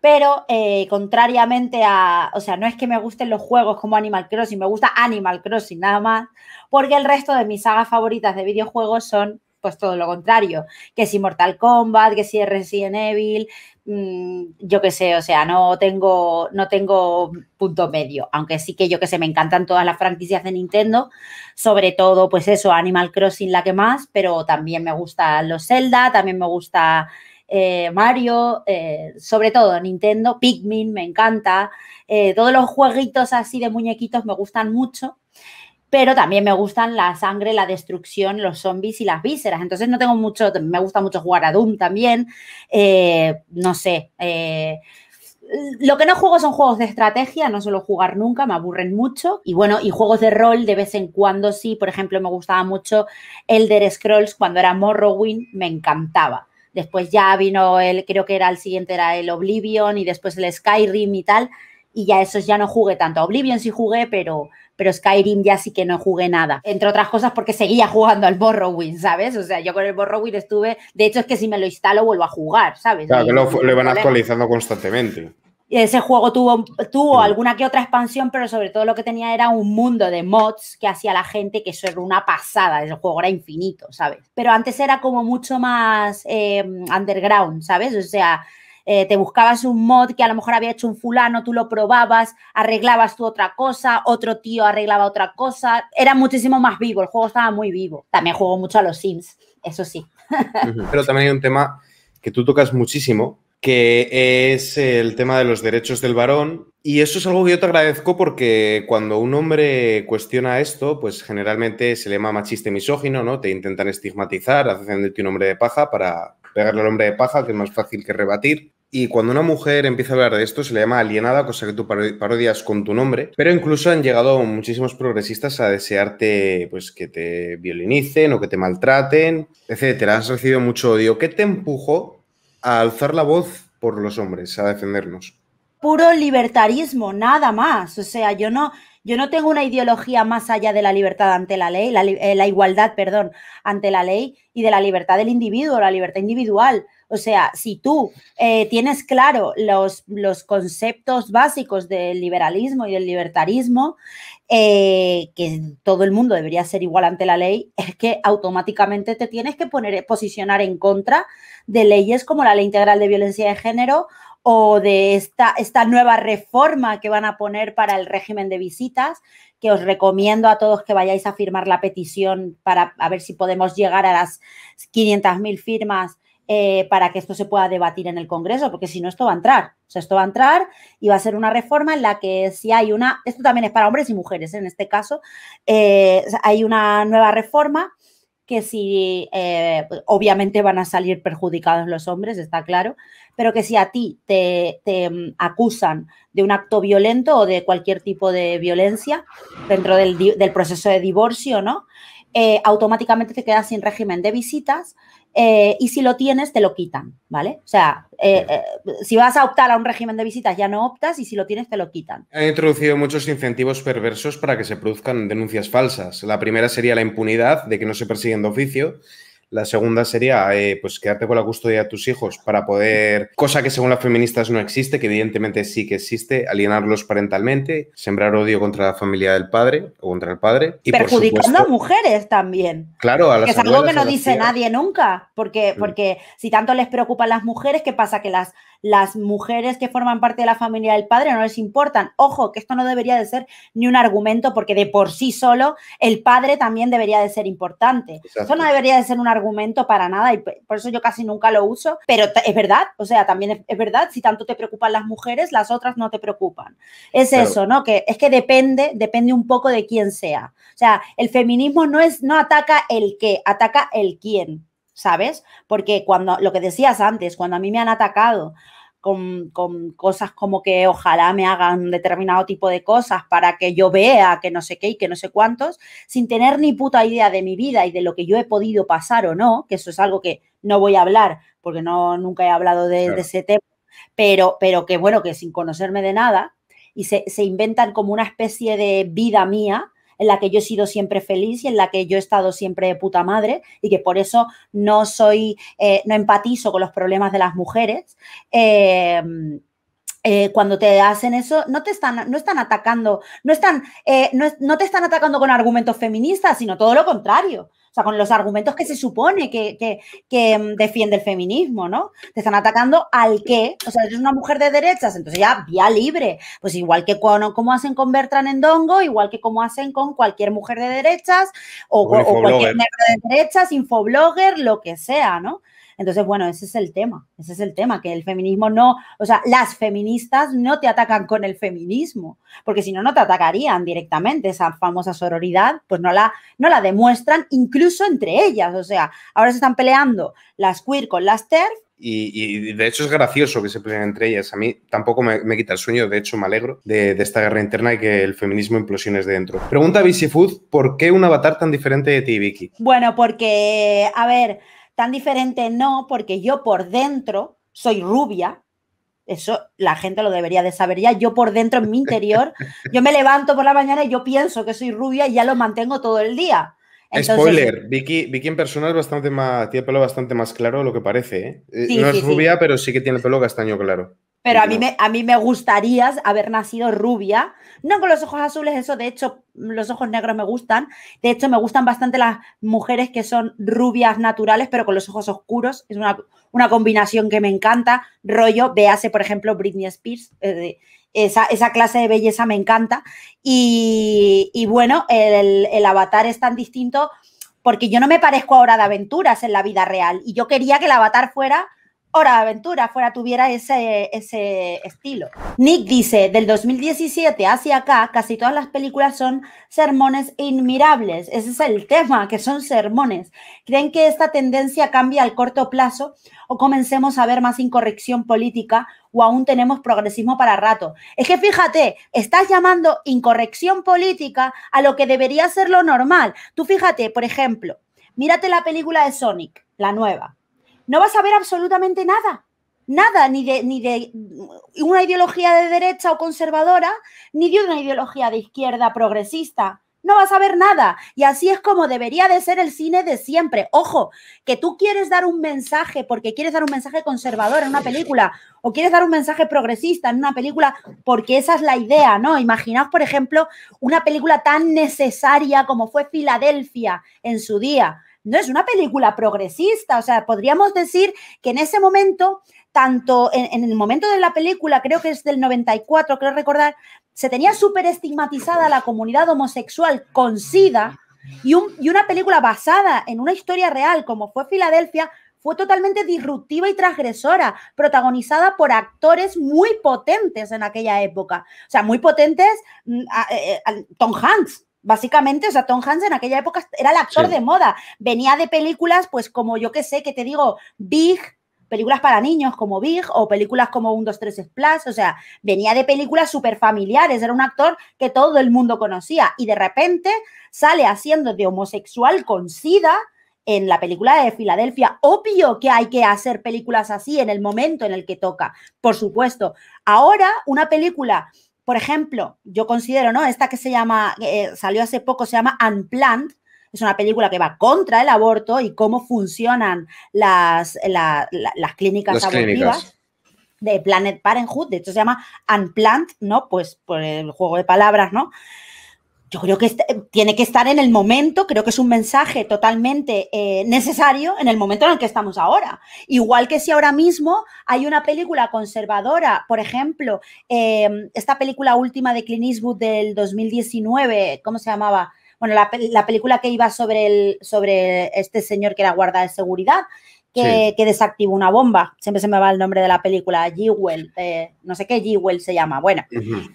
Pero eh, contrariamente a, o sea, no es que me gusten los juegos como Animal Crossing, me gusta Animal Crossing nada más, porque el resto de mis sagas favoritas de videojuegos son pues todo lo contrario. Que si Mortal Kombat, que si Resident Evil, mm, yo qué sé, o sea, no tengo, no tengo punto medio. Aunque sí que yo que sé, me encantan todas las franquicias de Nintendo, sobre todo, pues eso, Animal Crossing la que más, pero también me gustan los Zelda, también me gusta eh, Mario, eh, sobre todo Nintendo, Pikmin me encanta, eh, todos los jueguitos así de muñequitos me gustan mucho pero también me gustan la sangre, la destrucción, los zombies y las vísceras. Entonces no tengo mucho, me gusta mucho jugar a Doom también, eh, no sé. Eh, lo que no juego son juegos de estrategia, no suelo jugar nunca, me aburren mucho. Y bueno, y juegos de rol de vez en cuando sí, por ejemplo, me gustaba mucho Elder Scrolls cuando era Morrowind, me encantaba. Después ya vino el, creo que era el siguiente, era el Oblivion y después el Skyrim y tal y ya esos ya no jugué tanto. Oblivion sí jugué, pero, pero Skyrim ya sí que no jugué nada. Entre otras cosas porque seguía jugando al Borrowing, ¿sabes? O sea, yo con el Borrowing estuve, de hecho es que si me lo instalo vuelvo a jugar, ¿sabes? Claro, que lo, van actualizando constantemente y ese juego tuvo, tuvo mm. alguna que otra expansión, pero sobre todo lo que tenía era un mundo de mods que hacía la gente, que eso era una pasada, el juego era infinito, ¿sabes? Pero antes era como mucho más eh, underground, ¿sabes? O sea, eh, te buscabas un mod que a lo mejor había hecho un fulano, tú lo probabas, arreglabas tú otra cosa, otro tío arreglaba otra cosa, era muchísimo más vivo, el juego estaba muy vivo. También juego mucho a los Sims, eso sí. Pero también hay un tema que tú tocas muchísimo, que es el tema de los derechos del varón. Y eso es algo que yo te agradezco porque cuando un hombre cuestiona esto, pues generalmente se le llama machista misógino, ¿no? Te intentan estigmatizar, hacen de ti un hombre de paja para, pegarle al hombre de paja, que es más fácil que rebatir. Y cuando una mujer empieza a hablar de esto, se le llama alienada, cosa que tú parodias con tu nombre. Pero incluso han llegado muchísimos progresistas a desearte pues, que te violinicen o que te maltraten, etcétera. Has recibido mucho odio. ¿Qué te empujó a alzar la voz por los hombres, a defendernos? Puro libertarismo, nada más. O sea, yo no, yo no tengo una ideología más allá de la libertad ante la ley, eh, la, igualdad, perdón, ante la ley y de la libertad del individuo, la libertad individual. O sea, si tú eh, tienes claro los, conceptos básicos del liberalismo y del libertarismo, eh, que todo el mundo debería ser igual ante la ley, es que automáticamente te tienes que poner, posicionar en contra de leyes como la ley integral de violencia de género o de esta, esta nueva reforma que van a poner para el régimen de visitas, que os recomiendo a todos que vayáis a firmar la petición para a ver si podemos llegar a las 500.000 firmas eh, para que esto se pueda debatir en el Congreso, porque si no, esto va a entrar. O esto va a entrar y va a ser una reforma en la que si hay una, esto también es para hombres y mujeres, ¿eh? en este caso, eh, hay una nueva reforma que si eh, pues, obviamente van a salir perjudicados los hombres, está claro, pero que si a ti te, mm, acusan de un acto violento o de cualquier tipo de violencia dentro del, proceso de divorcio, ¿no? Eh, automáticamente te quedas sin régimen de visitas, eh, y si lo tienes te lo quitan, ¿vale? O sea, eh, eh, si vas a optar a un régimen de visitas ya no optas y si lo tienes te lo quitan. Han introducido muchos incentivos perversos para que se produzcan denuncias falsas. La primera sería la impunidad de que no se persiguen de oficio la segunda sería, eh, pues, quedarte con la custodia de tus hijos para poder, cosa que según las feministas no existe, que evidentemente sí que existe, alienarlos parentalmente, sembrar odio contra la familia del padre o contra el padre. Y Perjudicando a mujeres también. Claro, a las Que es algo que no dice nadie nunca, porque, mm. porque si tanto les preocupan las mujeres, ¿qué pasa? Que las las mujeres que forman parte de la familia del padre no les importan. Ojo, que esto no debería de ser ni un argumento porque de por sí solo el padre también debería de ser importante. Eso no debería de ser un argumento para nada y por eso yo casi nunca lo uso, pero es verdad, o sea, también es verdad, si tanto te preocupan las mujeres, las otras no te preocupan. Es eso, ¿no? Que es que depende, depende un poco de quién sea. O sea, el feminismo no es no ataca el qué, ataca el quién. ¿sabes? Porque cuando, lo que decías antes, cuando a mí me han atacado con, cosas como que ojalá me hagan determinado tipo de cosas para que yo vea que no sé qué y que no sé cuántos, sin tener ni puta idea de mi vida y de lo que yo he podido pasar o no, que eso es algo que no voy a hablar porque no, nunca he hablado de, ese tema, pero, pero que bueno, que sin conocerme de nada y se, se inventan como una especie de vida mía en la que yo he sido siempre feliz y en la que yo he estado siempre de puta madre y que por eso no soy, eh, no empatizo con los problemas de las mujeres. Em, eh, cuando te hacen eso, no te están, no están atacando, no están, eh, no, te están atacando con argumentos feministas, sino todo lo contrario. O sea, con los argumentos que se supone que, mm, defiende el feminismo, ¿no? Te están atacando al qué, o sea, eres una mujer de derechas, entonces ya vía libre. Pues igual que cuando, como hacen con Bertrand Endongo, igual que como hacen con cualquier mujer de derechas o, o cualquier negro de derechas, infoblogger, lo que sea, ¿no? Entonces, bueno, ese es el tema, ese es el tema, que el feminismo no, o sea, las feministas no te atacan con el feminismo, porque si no, no te atacarían directamente, esa famosa sororidad, pues no la, no la demuestran incluso entre ellas, o sea, ahora se están peleando las queer con las TERF y, de hecho es gracioso que se peleen entre ellas. A mí tampoco me, quita el sueño, de hecho me alegro de, esta guerra interna y que el feminismo implosiones de dentro. Pregunta a Food, ¿por qué un avatar tan diferente de ti, Vicky? Bueno, porque, a ver, Tan diferente no, porque yo por dentro soy rubia. Eso la gente lo debería de saber ya. Yo por dentro, en mi interior, yo me levanto por la mañana y yo pienso que soy rubia y ya lo mantengo todo el día. Spoiler, Vicky, Vicky, en persona es bastante más, tiene pelo bastante más claro de lo que parece. ¿eh? Eh, no es rubia, pero sí que tiene pelo castaño claro. Pero a mí, me, a mí me gustaría haber nacido rubia, no con los ojos azules, eso de hecho, los ojos negros me gustan. De hecho, me gustan bastante las mujeres que son rubias naturales, pero con los ojos oscuros. Es una, combinación que me encanta. Rollo, véase, por ejemplo, Britney Spears. Eh, esa, clase de belleza me encanta. Y, bueno, el, el avatar es tan distinto porque yo no me parezco ahora de aventuras en la vida real. Y yo quería que el avatar fuera Hora de Aventura fuera tuviera ese, ese estilo. Nick dice, del 2017 hacia acá, casi todas las películas son sermones inmirables. Ese es el tema, que son sermones. ¿Creen que esta tendencia cambia al corto plazo o comencemos a ver más incorrección política o aún tenemos progresismo para rato? Es que fíjate, estás llamando incorrección política a lo que debería ser lo normal. Tú fíjate, por ejemplo, mírate la película de Sonic, la nueva no vas a ver absolutamente nada. Nada, ni de, ni de una ideología de derecha o conservadora, ni de una ideología de izquierda progresista. No vas a ver nada. Y así es como debería de ser el cine de siempre. Ojo, que tú quieres dar un mensaje porque quieres dar un mensaje conservador en una película o quieres dar un mensaje progresista en una película porque esa es la idea, ¿no? Imaginaos, por ejemplo, una película tan necesaria como fue Filadelfia en su día no es una película progresista, o sea, podríamos decir que en ese momento, tanto en, el momento de la película, creo que es del 94, creo recordar, se tenía súper estigmatizada la comunidad homosexual con SIDA y, y una película basada en una historia real como fue Filadelfia, fue totalmente disruptiva y transgresora, protagonizada por actores muy potentes en aquella época. O sea, muy potentes, mm, eh, eh, Tom Hanks, Básicamente, o sea, Tom Hanks en aquella época era el actor de moda. Venía de películas, pues como yo que sé, que te digo, Big, películas para niños como Big o películas como 1, 2, 3 Splash. O sea, venía de películas súper familiares. Era un actor que todo el mundo conocía. Y de repente sale haciendo de homosexual con SIDA en la película de Filadelfia. Obvio que hay que hacer películas así en el momento en el que toca, por supuesto. Ahora, una película por ejemplo, yo considero, ¿no? Esta que se llama, eh, salió hace poco, se llama Unplanned, es una película que va contra el aborto y cómo funcionan las, las clínicas abortivas. de Planet Parenthood, de hecho se llama Unplanned, ¿no? Pues por el juego de palabras, ¿no? yo creo que este, tiene que estar en el momento, creo que es un mensaje totalmente eh, necesario en el momento en el que estamos ahora. Igual que si ahora mismo hay una película conservadora, por ejemplo, em, esta película última de Clint Eastwood del 2019, ¿cómo se llamaba? Bueno, la, película que iba sobre, el, sobre este señor que era guarda de seguridad, que, una bomba. Siempre se me va el nombre de la película, Jewel, eh, no sé qué Jewel se llama. Bueno,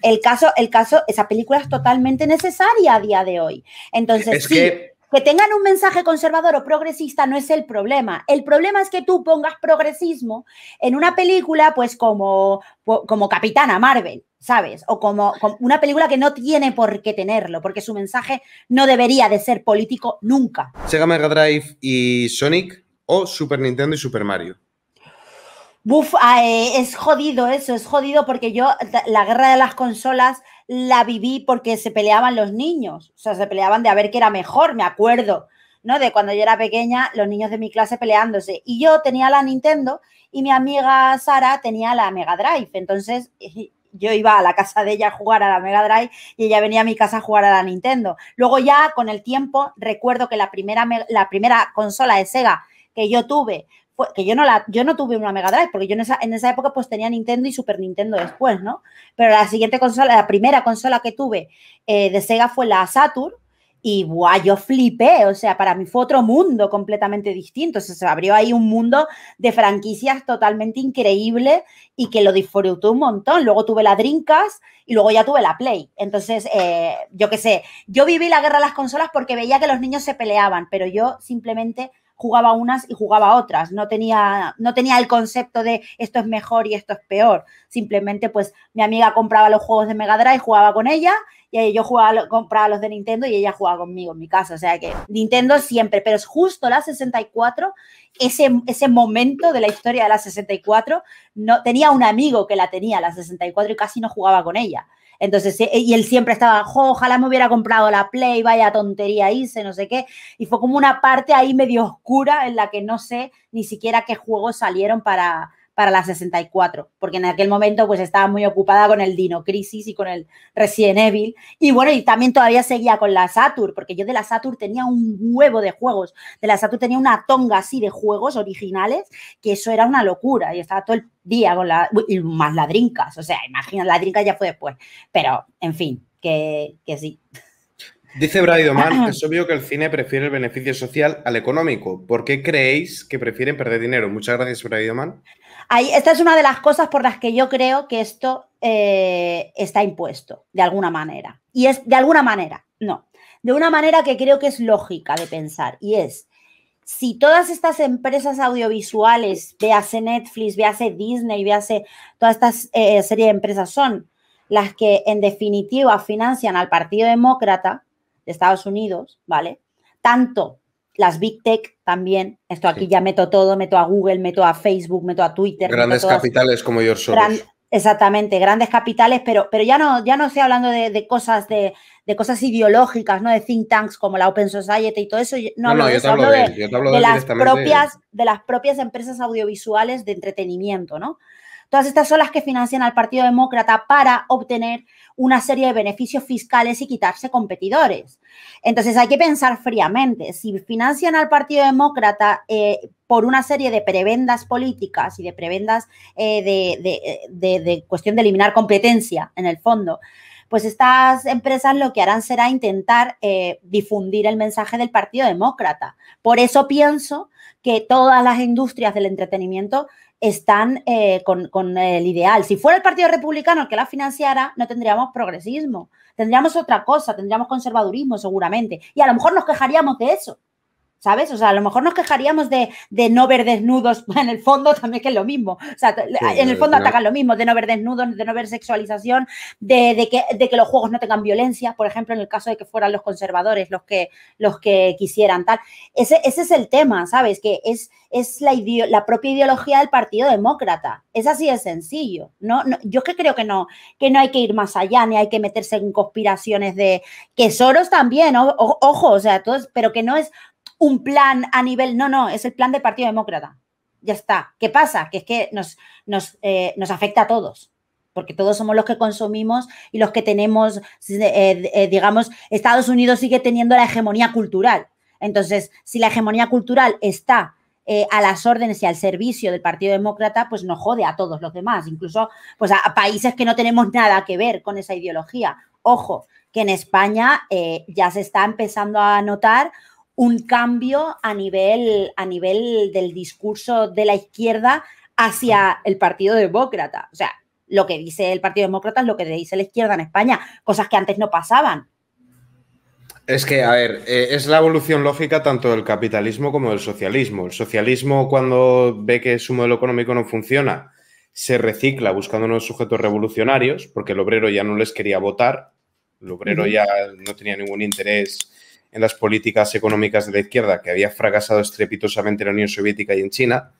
el caso, el caso, esa película es totalmente necesaria a día de hoy. Entonces, que... tengan un mensaje conservador o progresista no es el problema. El problema es que tú pongas progresismo en una película, pues como, como Capitana Marvel. ¿sabes? O como, como, una película que no tiene por qué tenerlo, porque su mensaje no debería de ser político nunca. Sega Mega Drive y Sonic o Super Nintendo y Super Mario. Buf, ah, eh, es jodido eso, es jodido porque yo la guerra de las consolas la viví porque se peleaban los niños, o sea, se peleaban de a ver qué era mejor, me acuerdo, ¿no? De cuando yo era pequeña, los niños de mi clase peleándose. Y yo tenía la Nintendo y mi amiga Sara tenía la Mega Drive, entonces yo iba a la casa de ella a jugar a la Mega Drive y ella venía a mi casa a jugar a la Nintendo. Luego ya con el tiempo recuerdo que la primera, la primera consola de Sega que yo tuve, que yo no la, yo no tuve una Mega Drive, porque yo en esa, época pues tenía Nintendo y Super Nintendo después, ¿no? Pero la siguiente consola, la primera consola que tuve eh, de Sega fue la Saturn. Y buah, yo flipé, o sea, para mí fue otro mundo completamente distinto. se abrió ahí un mundo de franquicias totalmente increíble y que lo disfrutó un montón. Luego tuve la Dreamcast y luego ya tuve la Play. Entonces, eh, yo qué sé, yo viví la guerra de las consolas porque veía que los niños se peleaban, pero yo simplemente jugaba unas y jugaba otras. No tenía, no tenía el concepto de esto es mejor y esto es peor. Simplemente, pues, mi amiga compraba los juegos de Mega Drive, jugaba con ella, y yo jugaba, compraba los de Nintendo y ella jugaba conmigo en mi casa. O sea que Nintendo siempre, pero es justo la 64, ese, ese momento de la historia de la 64, no, tenía un amigo que la tenía, la 64, y casi no jugaba con ella. Entonces, eh, y él siempre estaba, ojalá me hubiera comprado la Play, vaya tontería hice, no sé qué. Y fue como una parte ahí medio oscura en la que no sé ni siquiera qué juegos salieron para, para la 64, porque en aquel momento pues estaba muy ocupada con el Dino Crisis y con el Resident Evil. Y bueno, y también todavía seguía con la Saturn, porque yo de la Saturn tenía un huevo de juegos. De la Saturn tenía una tonga así de juegos originales, que eso era una locura. Y estaba todo el día con la... Y más ladrincas, o sea, imagina, ladrincas ya fue después. Pero, en fin, que, que sí. Dice Braidoman, es obvio que el cine prefiere el beneficio social al económico. ¿Por qué creéis que prefieren perder dinero? Muchas gracias, Braidoman. Ahí, esta es una de las cosas por las que yo creo que esto eh, está impuesto, de alguna manera. Y es de alguna manera, no, de una manera que creo que es lógica de pensar, y es, si todas estas empresas audiovisuales, véase Netflix, véase Disney, véase todas estas serie eh, series de empresas, son las que en definitiva financian al Partido Demócrata de Estados Unidos, ¿vale? Tanto las Big Tech también. Esto aquí ya meto todo, meto a Google, meto a Facebook, meto a Twitter. Grandes capitales como yo soy exactamente, grandes capitales, pero, pero ya no, ya no estoy hablando de, cosas de, cosas ideológicas, ¿no? De think tanks como la Open Society y todo eso. No, no, yo hablo, de las propias, de las propias empresas audiovisuales de entretenimiento, ¿no? Todas estas son las que financian al Partido Demócrata para obtener una serie de beneficios fiscales y quitarse competidores. Entonces hay que pensar fríamente, si financian al Partido Demócrata eh, por una serie de prebendas políticas y de prebendas eh, de, cuestión de eliminar competencia en el fondo, pues estas empresas lo que harán será intentar eh, difundir el mensaje del Partido Demócrata. Por eso pienso que todas las industrias del entretenimiento están eh, con, con, el ideal. Si fuera el Partido Republicano el que la financiara, no tendríamos progresismo, tendríamos otra cosa, tendríamos conservadurismo seguramente, y a lo mejor nos quejaríamos de eso. ¿Sabes? O sea, a lo mejor nos quejaríamos de, no ver desnudos, en el fondo también que es lo mismo. O sea, en el fondo atacan lo mismo, de no ver desnudos, de no ver sexualización, de, que, de que los juegos no tengan violencia, por ejemplo, en el caso de que fueran los conservadores los que, los que quisieran tal. Ese, es el tema, ¿sabes? Que es, es la, la propia ideología del Partido Demócrata. Es así de sencillo. ¿no? yo es que creo que no, que no hay que ir más allá, ni hay que meterse en conspiraciones de que también, o, ojo, o sea, pero que no es un plan a nivel, no, no, es el plan del Partido Demócrata. Ya está. ¿Qué pasa? Que es que nos, nos, eh, nos afecta a todos porque todos somos los que consumimos y los que tenemos, eh, eh, digamos, Estados Unidos sigue teniendo la hegemonía cultural. Entonces, si la hegemonía cultural está a las órdenes y al servicio del Partido Demócrata, pues nos jode a todos los demás, incluso pues a, a países que no tenemos nada que ver con esa ideología. Ojo, que en España ya se está empezando a notar un cambio a nivel, a nivel del discurso de la izquierda hacia el Partido Demócrata. O sea, lo que dice el Partido Demócrata es lo que dice la izquierda en España, cosas que antes no pasaban. Es que, a ver, eh, es la evolución lógica tanto del capitalismo como del socialismo. El socialismo, cuando ve que su modelo económico no funciona, se recicla buscando nuevos sujetos revolucionarios, porque el obrero ya no les quería votar, el obrero ya no tenía ningún interés en las políticas económicas de la izquierda, que había fracasado estrepitosamente en la Unión Soviética y en China,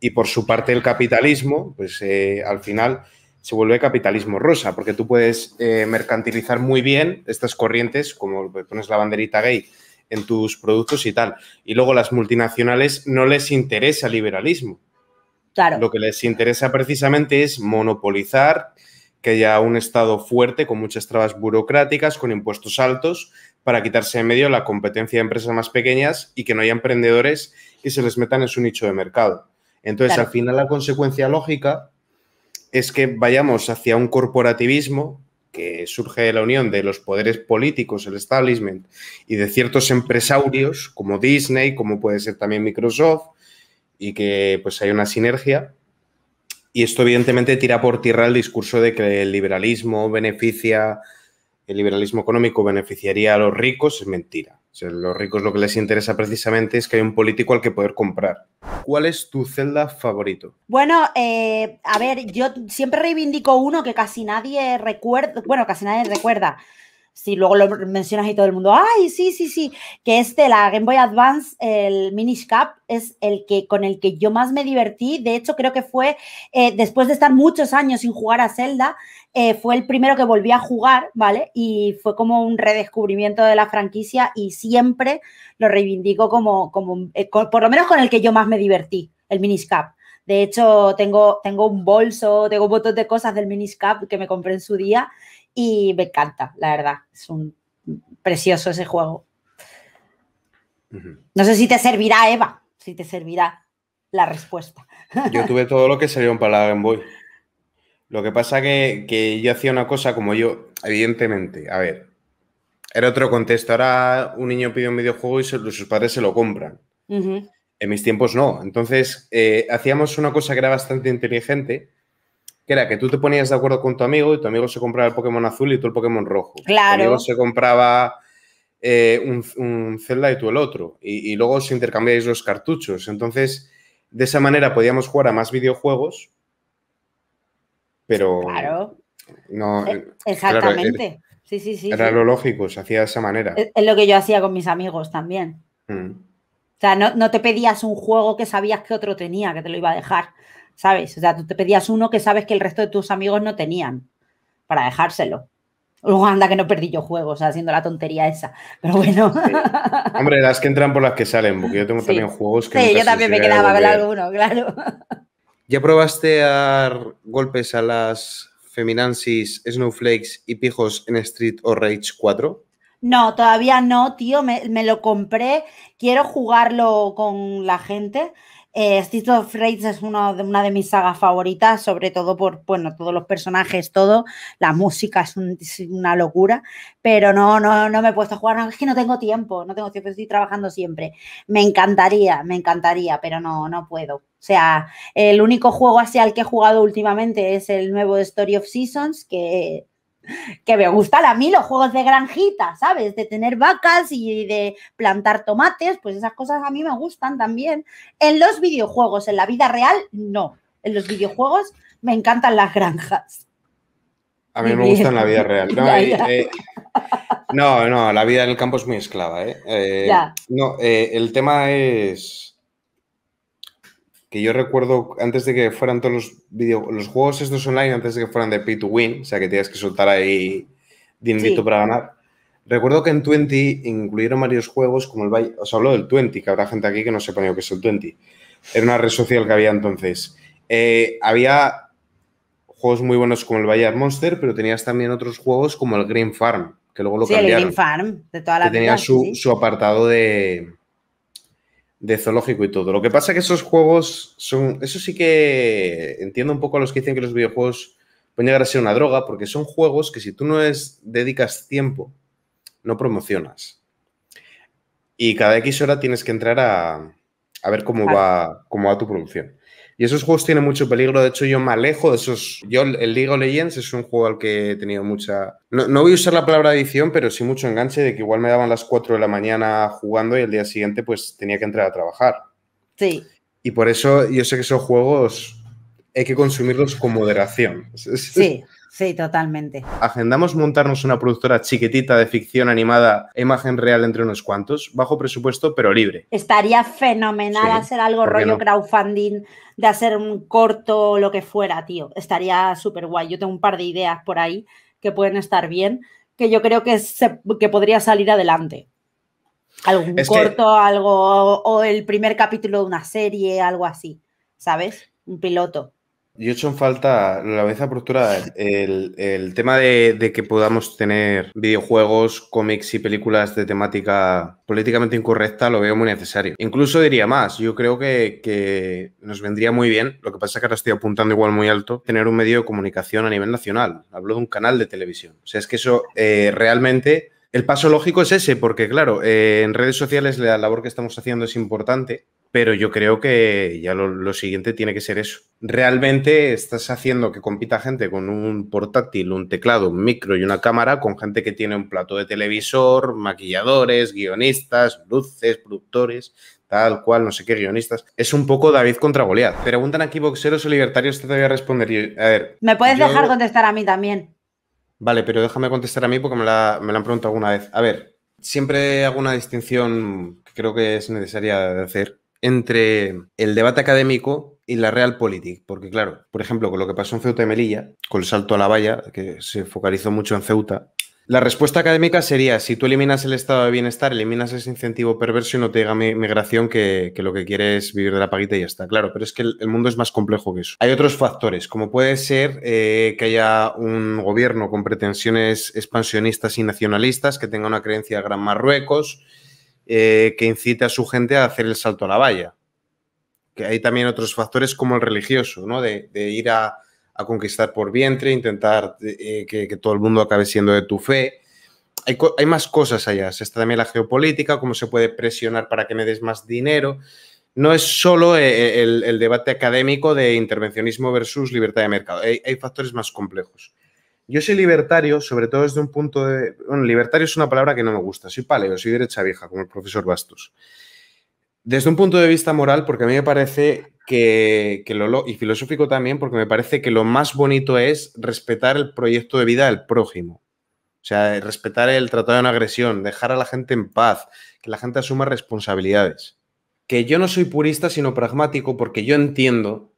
y por su parte el capitalismo, pues eh, al final se vuelve capitalismo rosa, porque tú puedes eh, mercantilizar muy bien estas corrientes, como pones la banderita gay en tus productos y tal. Y luego las multinacionales no les interesa el liberalismo. Claro. Lo que les interesa precisamente es monopolizar, que haya un Estado fuerte, con muchas trabas burocráticas, con impuestos altos, para quitarse de medio la competencia de empresas más pequeñas y que no haya emprendedores que se les metan en su nicho de mercado. Entonces, al final, la consecuencia lógica es que vayamos hacia un corporativismo que surge de la unión de los poderes políticos, el establishment, y de ciertos empresarios como Disney, como puede ser también Microsoft, y que pues hay una sinergia. Y esto evidentemente tira por tierra el discurso de que el liberalismo beneficia el liberalismo económico beneficiaría a los ricos es mentira. los ricos lo que les interesa precisamente es que hay un político al que poder comprar. ¿Cuál es tu celda favorito? Bueno, eh, a ver, yo siempre reivindico uno que casi nadie recuerda, bueno, casi nadie recuerda, si luego lo mencionas y todo el mundo, ay, sí, sí, sí, que este, la Game Boy Advance, el Minish Cap, es el que con el que yo más me divertí. De hecho, creo que fue, eh, después de estar muchos años sin jugar a Zelda, eh, fue el primero que volví a jugar, ¿vale? Y fue como un redescubrimiento de la franquicia y siempre lo reivindico como, como eh, por lo menos con el que yo más me divertí, el Minish Cap. De hecho, tengo, tengo un bolso, tengo botones de cosas del Cap que me compré en su día y me encanta, la verdad. Es un precioso ese juego. No sé si te servirá, Eva, si te servirá la respuesta. Yo tuve todo lo que salió un la en Boy. Lo que pasa que, que yo hacía una cosa como yo, evidentemente, a ver, era otro contexto. Ahora un niño pide un videojuego y sus padres se lo compran. En mis tiempos no. Entonces, eh, hacíamos una cosa que era bastante inteligente, que era que tú te ponías de acuerdo con tu amigo y tu amigo se compraba el Pokémon azul y tú el Pokémon rojo. Claro. Tu amigo se compraba eh, un, Zelda y tú el otro. Y, luego se intercambiáis los cartuchos. Entonces, de esa manera podíamos jugar a más videojuegos, pero. Claro. No, e, eh, Exactamente. sí, sí, sí. Era lo lógico, se hacía de esa manera. Es lo que yo hacía con mis amigos también. Mm. O sea, no, no te pedías un juego que sabías que otro tenía, que te lo iba a dejar ¿sabes? O sea, tú te pedías uno que sabes que el resto de tus amigos no tenían para dejárselo. Luego anda que no perdí yo juegos haciendo la tontería esa. Pero bueno. Hombre, las que entran por las que salen, porque yo tengo también juegos que. Sí, yo también me quedaba con alguno, claro. ¿Ya probaste a dar golpes a las feminansis, snowflakes y pijos en Street o Rage 4? No, todavía no, tío. Me, me, lo compré. Quiero jugarlo con la gente, eh, of es una de mis sagas favoritas, sobre todo por, bueno, todos los personajes, todo, la música es, una locura, pero no, no, no me he puesto a jugar, es que no tengo tiempo, no tengo tiempo, estoy trabajando siempre. Me encantaría, me encantaría, pero no, no puedo. O sea, el único juego así al que he jugado últimamente es el nuevo Story of Seasons, que que me gustan a mí los juegos de granjita, ¿sabes? De tener vacas y de plantar tomates, pues esas cosas a mí me gustan también. En los videojuegos, en la vida real, no. En los videojuegos me encantan las granjas. A mí me gustan la vida real. Eh, no, no, la vida en el campo es muy esclava. ¿eh? eh no, eh, el tema es que yo recuerdo antes de que fueran todos los, video, los juegos estos online, antes de que fueran de pay to win, o sea que tenías que soltar ahí dinero para ganar. Recuerdo que en 20 incluyeron varios juegos como el Valle. Os hablo del 20, que habrá gente aquí que no sepa lo que es el 20. Era una red social que había entonces. Eh, había juegos muy buenos como el Bayard Monster, pero tenías también otros juegos como el Green Farm, que luego lo sí, El Green Farm, de toda la que Tenía su apartado de, de zoológico y todo. Lo que pasa es que esos juegos son. Eso sí que entiendo un poco a los que dicen que los videojuegos pueden llegar a ser una droga, porque son juegos que si tú no dedicas tiempo, no promocionas. Y cada X hora tienes que entrar a, ver cómo va, cómo va tu producción. Y esos juegos tienen mucho peligro. De hecho, yo me alejo de esos. Yo, el League of Legends es un juego al que he tenido mucha. No, voy a usar la palabra edición, pero sí mucho enganche de que igual me daban las 4 de la mañana jugando y el día siguiente, pues tenía que entrar a trabajar. Sí. Y por eso yo sé que esos juegos hay que consumirlos con moderación. Sí. Sí, totalmente. Agendamos montarnos una productora chiquitita de ficción animada, imagen real entre unos cuantos, bajo presupuesto pero libre. Estaría fenomenal hacer algo rollo crowdfunding, de hacer un corto o lo que fuera, tío. Estaría súper guay. Yo tengo un par de ideas por ahí que pueden estar bien, que yo creo que, se, que podría salir adelante. Algún corto, algo, o el primer capítulo de una serie, algo así, ¿sabes? Un piloto. Yo hecho en falta, la vez apertura, el, el tema de, que podamos tener videojuegos, cómics y películas de temática políticamente incorrecta lo veo muy necesario. Incluso diría más, yo creo que, nos vendría muy bien, lo que pasa es que ahora estoy apuntando igual muy alto, tener un medio de comunicación a nivel nacional. Hablo de un canal de televisión. O sea, es que eso eh, realmente el paso lógico es ese, porque claro, eh, en redes sociales la labor que estamos haciendo es importante, pero yo creo que ya lo, siguiente tiene que ser eso. Realmente estás haciendo que compita gente con un portátil, un teclado, un micro y una cámara, con gente que tiene un plato de televisor, maquilladores, guionistas, luces, productores, tal cual, no sé qué guionistas. Es un poco David contra Goliath. Preguntan aquí boxeros o libertarios, te voy a responder. A ver. Me puedes dejar contestar a mí también. Vale, pero déjame contestar a mí porque me la, me la han preguntado alguna vez. A ver, siempre hago una distinción que creo que es necesaria de hacer entre el debate académico y la realpolitik, porque claro, por ejemplo, con lo que pasó en Ceuta y Melilla, con el salto a la valla, que se focalizó mucho en Ceuta, la respuesta académica sería, si tú eliminas el estado de bienestar, eliminas ese incentivo perverso y no te llega migración que, lo que quieres es vivir de la paguita y ya está. Claro, pero es que el, mundo es más complejo que eso. Hay otros factores, como puede ser eh, que haya un gobierno con pretensiones expansionistas y nacionalistas, que tenga una creencia de Gran Marruecos, eh, que incita a su gente a hacer el salto a la valla. Que hay también otros factores como el religioso, ¿no? De, ir a, conquistar por vientre, intentar eh, que, todo el mundo acabe siendo de tu fe. Hay, más cosas allá. Está también la geopolítica, cómo se puede presionar para que me des más dinero no es solo eh, el, debate académico de intervencionismo versus libertad de mercado, hay, factores más complejos. Yo soy libertario, sobre todo desde un punto de... Bueno, libertario es una palabra que no me gusta, soy paleo, soy derecha vieja, como el profesor Bastos. Desde un punto de vista moral, porque a mí me parece que, lo, y filosófico también, porque me parece que lo más bonito es respetar el proyecto de vida del prójimo. O sea, respetar el tratado de una agresión, dejar a la gente en paz, que la gente asuma responsabilidades. Que yo no soy purista, sino pragmático, porque yo entiendo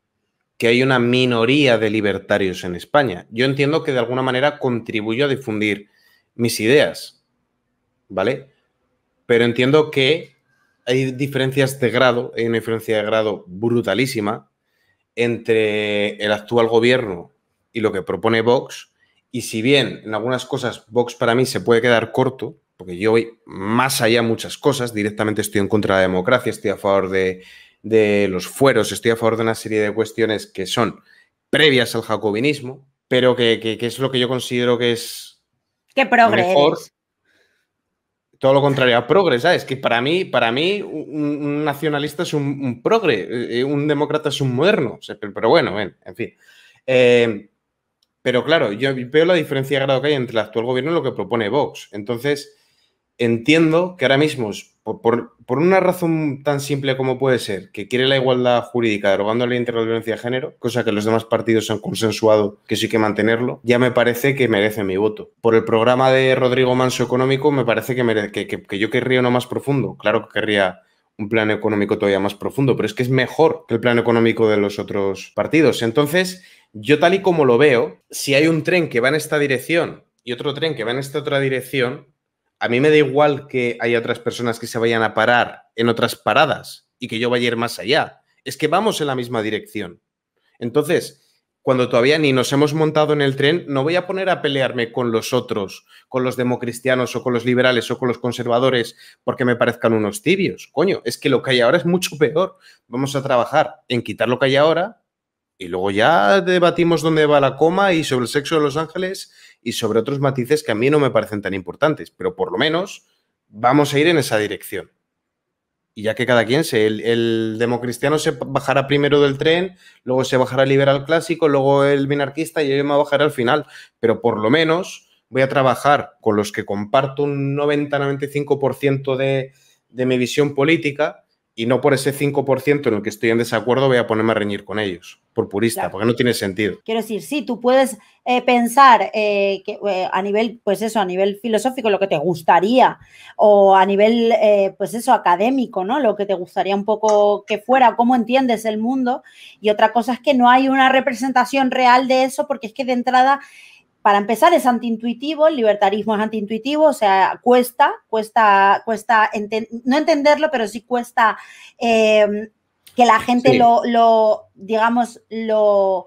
que hay una minoría de libertarios en España. Yo entiendo que de alguna manera contribuyo a difundir mis ideas, ¿vale? Pero entiendo que hay diferencias de grado, hay una diferencia de grado brutalísima entre el actual gobierno y lo que propone Vox. Y si bien en algunas cosas Vox para mí se puede quedar corto, porque yo voy más allá de muchas cosas, directamente estoy en contra de la democracia, estoy a favor de de los fueros, estoy a favor de una serie de cuestiones que son previas al jacobinismo, pero que, es lo que yo considero que es ¿Qué progres? Todo lo contrario a progres, ¿sabes? Que para mí, para mí un, nacionalista es un, un, progre, eh, un demócrata es un moderno, pero bueno, en fin. Eh, pero claro, yo veo la diferencia de grado que hay entre el actual gobierno y lo que propone Vox. Entonces, entiendo que ahora mismo, por, una razón tan simple como puede ser, que quiere la igualdad jurídica derogando la ley de violencia de género, cosa que los demás partidos han consensuado que sí que mantenerlo, ya me parece que merece mi voto. Por el programa de Rodrigo Manso Económico, me parece que, que, que, que yo querría uno más profundo. Claro que querría un plan económico todavía más profundo, pero es que es mejor que el plan económico de los otros partidos. Entonces, yo tal y como lo veo, si hay un tren que va en esta dirección y otro tren que va en esta otra dirección, a mí me da igual que haya otras personas que se vayan a parar en otras paradas y que yo vaya a ir más allá. Es que vamos en la misma dirección. Entonces, cuando todavía ni nos hemos montado en el tren, no voy a poner a pelearme con los otros, con los democristianos o con los liberales o con los conservadores, porque me parezcan unos tibios. Coño, es que lo que hay ahora es mucho peor. Vamos a trabajar en quitar lo que hay ahora y luego ya debatimos dónde va la coma y sobre el sexo de los ángeles y sobre otros matices que a mí no me parecen tan importantes, pero por lo menos vamos a ir en esa dirección. Y ya que cada quien se. El, democristiano se bajará primero del tren, luego se bajará el liberal clásico, luego el minarquista y yo me bajaré al final. Pero por lo menos voy a trabajar con los que comparto un 90-95% de, de mi visión política y no por ese 5% en el que estoy en desacuerdo voy a ponerme a reñir con ellos, por purista, porque no tiene sentido. Quiero decir, sí, tú puedes eh, pensar eh, que, eh, a nivel, pues eso, a nivel filosófico, lo que te gustaría, o a nivel, pues eso, académico, ¿no? Lo que te gustaría un poco que fuera, cómo entiendes el mundo, y otra cosa es que no hay una representación real de eso, porque es que de entrada para empezar, es antiintuitivo, el libertarismo es antiintuitivo, o sea, cuesta, cuesta, cuesta, no entenderlo, pero sí cuesta em, que la gente lo, digamos, lo,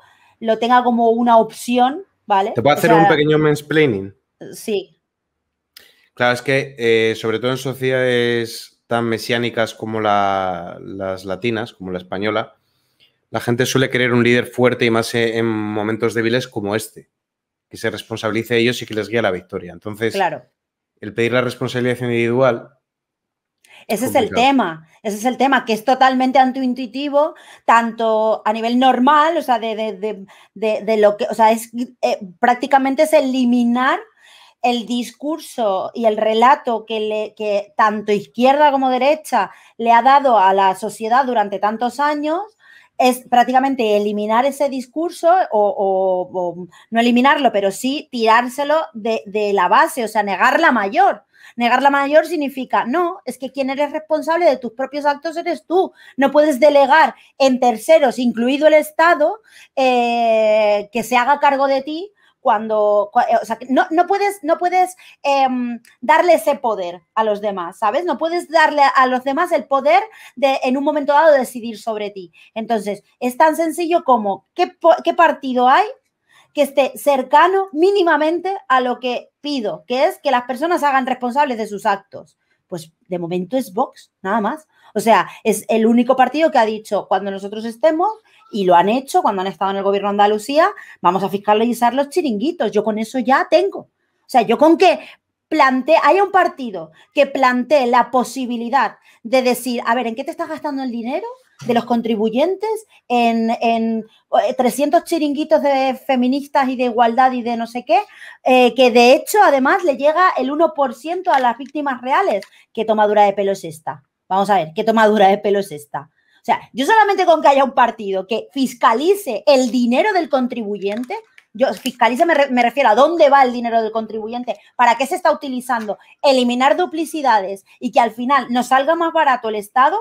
tenga como una opción, ¿vale? Te puedo hacer un pequeño mansplaining. Sí. Claro, es que eh, sobre todo en sociedades tan mesiánicas como las latinas, como la española, la gente suele querer un líder fuerte y más en momentos débiles como este que se responsabilice a ellos y que les guíe a la victoria. Entonces, claro. el pedir la responsabilidad individual ese es el tema, ese es el tema, que es totalmente antiintuitivo, tanto a nivel normal, o sea, de, de, de, lo que, sea, es eh, prácticamente es eliminar el discurso y el relato que, le, que tanto izquierda como derecha le ha dado a la sociedad durante tantos años es prácticamente eliminar ese discurso o, no eliminarlo, pero sí tirárselo de, la base, o sea, negar la mayor. Negar la mayor significa, no, es que quien eres responsable de tus propios actos eres tú. No puedes delegar en terceros, incluido el Estado, eh, que se haga cargo de ti cuando, eh, o sea, no, puedes, no puedes em, darle ese poder a los demás, ¿sabes? No puedes darle a los demás el poder de en un momento dado decidir sobre ti. Entonces, es tan sencillo como qué, qué partido hay que esté cercano mínimamente a lo que pido, que es que las personas hagan responsables de sus actos. Pues de momento es Vox, nada más. O sea, es el único partido que ha dicho, cuando nosotros estemos, y lo han hecho cuando han estado en el gobierno de Andalucía, vamos a fiscalizar los chiringuitos. Yo con eso ya tengo. O sea, yo con que plante, hay un partido que plantee la posibilidad de decir, a ver, ¿en qué te estás gastando el dinero? de los contribuyentes en, 300 eh, chiringuitos de feministas y de igualdad y de no sé qué, eh, que de hecho además le llega el 1% a las víctimas reales. ¿Qué tomadura de pelo es esta? Vamos a ver, ¿qué tomadura de pelo es esta? O sea, yo solamente con que haya un partido que fiscalice el dinero del contribuyente, yo fiscalice me, refiero a dónde va el dinero del contribuyente, para qué se está utilizando, eliminar duplicidades y que al final nos salga más barato el Estado,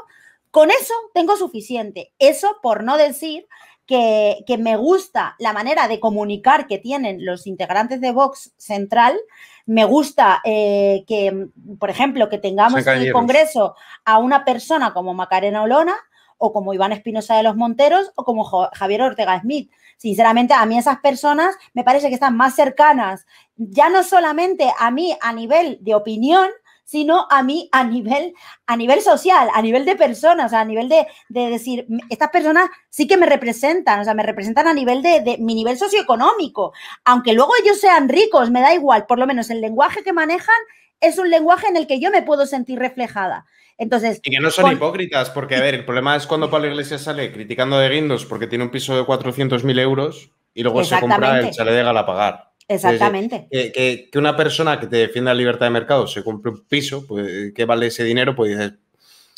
con eso tengo suficiente. Eso por no decir que, me gusta la manera de comunicar que tienen los integrantes de Vox Central. Me gusta eh, que, por ejemplo, que tengamos en el Congreso a una persona como Macarena Olona, o como Iván Espinosa de los Monteros, o como Javier Ortega Smith. Sinceramente, a mí esas personas me parece que están más cercanas, ya no solamente a mí a nivel de opinión, sino a mí a nivel, a nivel social, a nivel de personas, a nivel de, decir, estas personas sí que me representan, o sea, me representan a nivel de, de, mi nivel socioeconómico, aunque luego ellos sean ricos, me da igual, por lo menos el lenguaje que manejan es un lenguaje en el que yo me puedo sentir reflejada. Entonces, y que no son hipócritas, porque a ver, el problema es cuando Pablo Iglesias sale criticando de Guindos porque tiene un piso de 400.000 euros y luego se compra el chalet de Galapagar. Exactamente. que, que, una persona que te defienda la libertad de mercado se compre un piso, pues, que vale ese dinero, pues dices,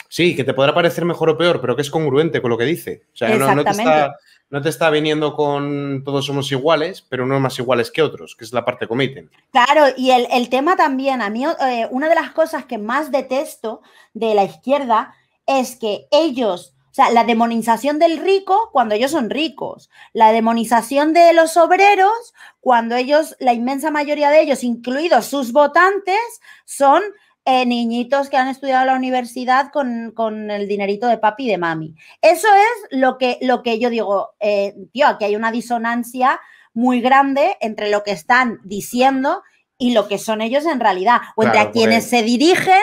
sí, que te podrá parecer mejor o peor, pero que es congruente con lo que dice. O sea, no te está no te está viniendo con todos somos iguales, pero no más iguales que otros, que es la parte comité. Claro, y el, tema también, a mí eh, una de las cosas que más detesto de la izquierda es que ellos, o sea, la demonización del rico cuando ellos son ricos, la demonización de los obreros cuando ellos, la inmensa mayoría de ellos, incluidos sus votantes, son eh, niñitos que han estudiado la universidad con, con, el dinerito de papi y de mami. Eso es lo que, lo que yo digo, eh, tío, aquí hay una disonancia muy grande entre lo que están diciendo y lo que son ellos en realidad, o entre a quienes se dirigen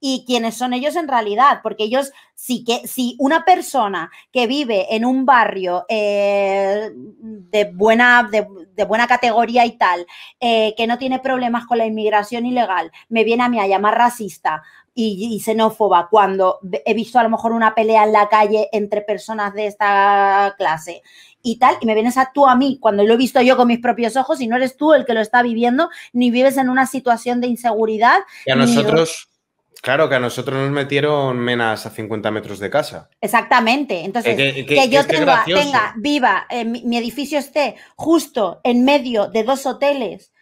y quiénes son ellos en realidad, porque ellos sí si que si una persona que vive en un barrio eh, de buena de, buena categoría y tal, eh, que no tiene problemas con la inmigración ilegal, me viene a mí a llamar racista y, xenófoba cuando he visto a lo mejor una pelea en la calle entre personas de esta clase y tal, y me vienes a tú a mí cuando lo he visto yo con mis propios ojos y no eres tú el que lo está viviendo, ni vives en una situación de inseguridad. Y a nosotros Claro que a nosotros nos metieron menas a 50 metros de casa. Exactamente. Entonces, que, yo tenga, viva, eh, mi, edificio esté justo en medio de dos hoteles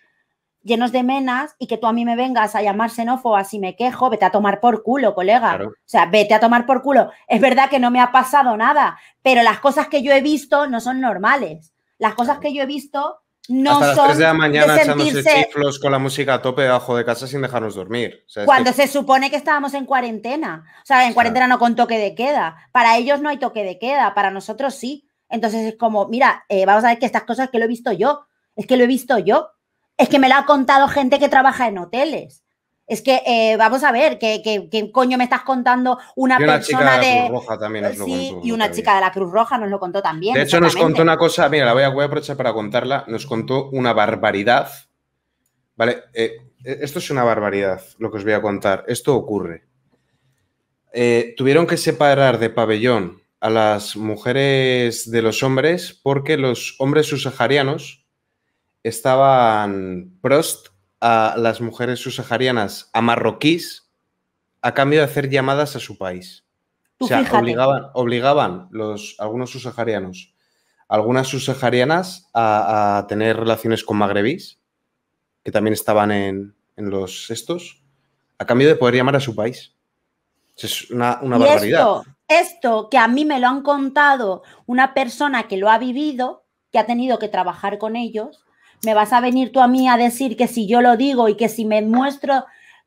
llenos de menas y que tú a mí me vengas a llamar xenófoba si me quejo, vete a tomar por culo, colega. O sea, vete a tomar por culo. Es verdad que no me ha pasado nada, pero las cosas que yo he visto no son normales. Las cosas que yo he visto no de la mañana echándose chiflos con la música a tope debajo de casa sin dejarnos dormir. Cuando se supone que estábamos en cuarentena. O sea, en cuarentena no con toque de queda. Para ellos no hay toque de queda, para nosotros sí. Entonces es como, mira, eh, vamos a ver que estas cosas que lo he visto yo, es que lo he visto yo, es que me lo ha contado gente que trabaja en hoteles. Es que eh, vamos a ver, ¿qué, coño me estás contando una, y una persona chica de la Cruz Roja también nos lo contó, Y una chica de la Cruz Roja nos lo contó también. De hecho, nos contó una cosa, mira, la voy a, aprovechar para contarla, nos contó una barbaridad. Vale, eh, eh, esto es una barbaridad lo que os voy a contar. Esto ocurre. tuvieron que separar de pabellón a las mujeres de los hombres porque los hombres subsaharianos estaban prost a las mujeres subsaharianas a marroquíes a cambio de hacer llamadas a su país. o sea, obligaban, obligaban los, algunos subsaharianos, algunas subsaharianas a, tener relaciones con magrebís, que también estaban en, en, los estos, a cambio de poder llamar a su país. Es una, barbaridad. Esto, esto que a mí me lo han contado una persona que lo ha vivido, que ha tenido que trabajar con ellos, me vas a venir tú a mí a decir que si yo lo digo y que si me muestro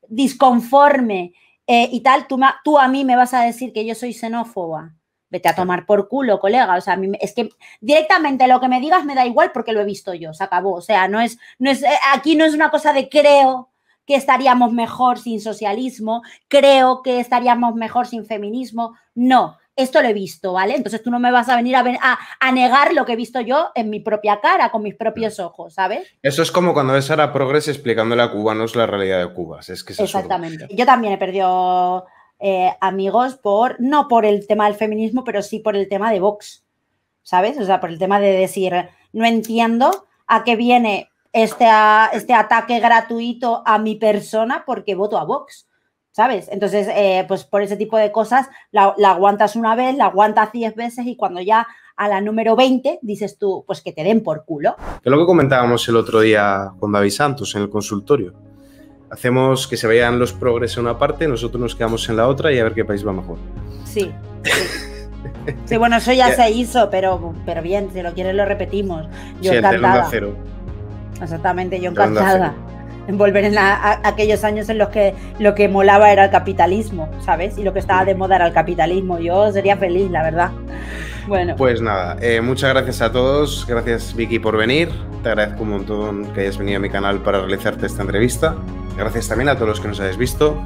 disconforme eh, y tal, tú, a mí me vas a decir que yo soy xenófoba. Vete a tomar por culo, colega. O sea, a es que directamente lo que me digas me da igual porque lo he visto yo, se acabó. O sea, no es, no es, eh, aquí no es una cosa de creo que estaríamos mejor sin socialismo, creo que estaríamos mejor sin feminismo. No, esto lo he visto, ¿vale? Entonces tú no me vas a venir a, a, negar lo que he visto yo en mi propia cara, con mis propios ojos, ¿sabes? Eso es como cuando ves a la Progres explicándole a cubanos la realidad de Cuba. Es que Exactamente. Yo también he perdido eh, amigos por, no por el tema del feminismo, pero sí por el tema de Vox, ¿sabes? O sea, por el tema de decir, no entiendo a qué viene este, este ataque gratuito a mi persona porque voto a Vox. ¿sabes? Entonces, eh, pues por ese tipo de cosas la, aguantas una vez, la aguantas 10 veces y cuando ya a la número 20 dices tú, pues que te den por culo. Que lo que comentábamos el otro día con David Santos en el consultorio. Hacemos que se vayan los progresos en una parte, nosotros nos quedamos en la otra y a ver qué país va mejor. Sí. sí. bueno, eso ya, se hizo, pero, pero bien, si lo quieres lo repetimos. Yo encantada. Cero. Exactamente, yo encantada volver en aquellos años en los que lo que molaba era el capitalismo, ¿sabes? Y lo que estaba de moda era el capitalismo. Yo sería feliz, la verdad. Bueno. Pues nada, eh, muchas gracias a todos. Gracias, Vicky, por venir. Te agradezco un montón que hayas venido a mi canal para realizarte esta entrevista. Gracias también a todos los que nos habéis visto.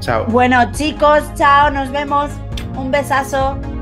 Chao. Bueno, chicos, chao, nos vemos. Un besazo.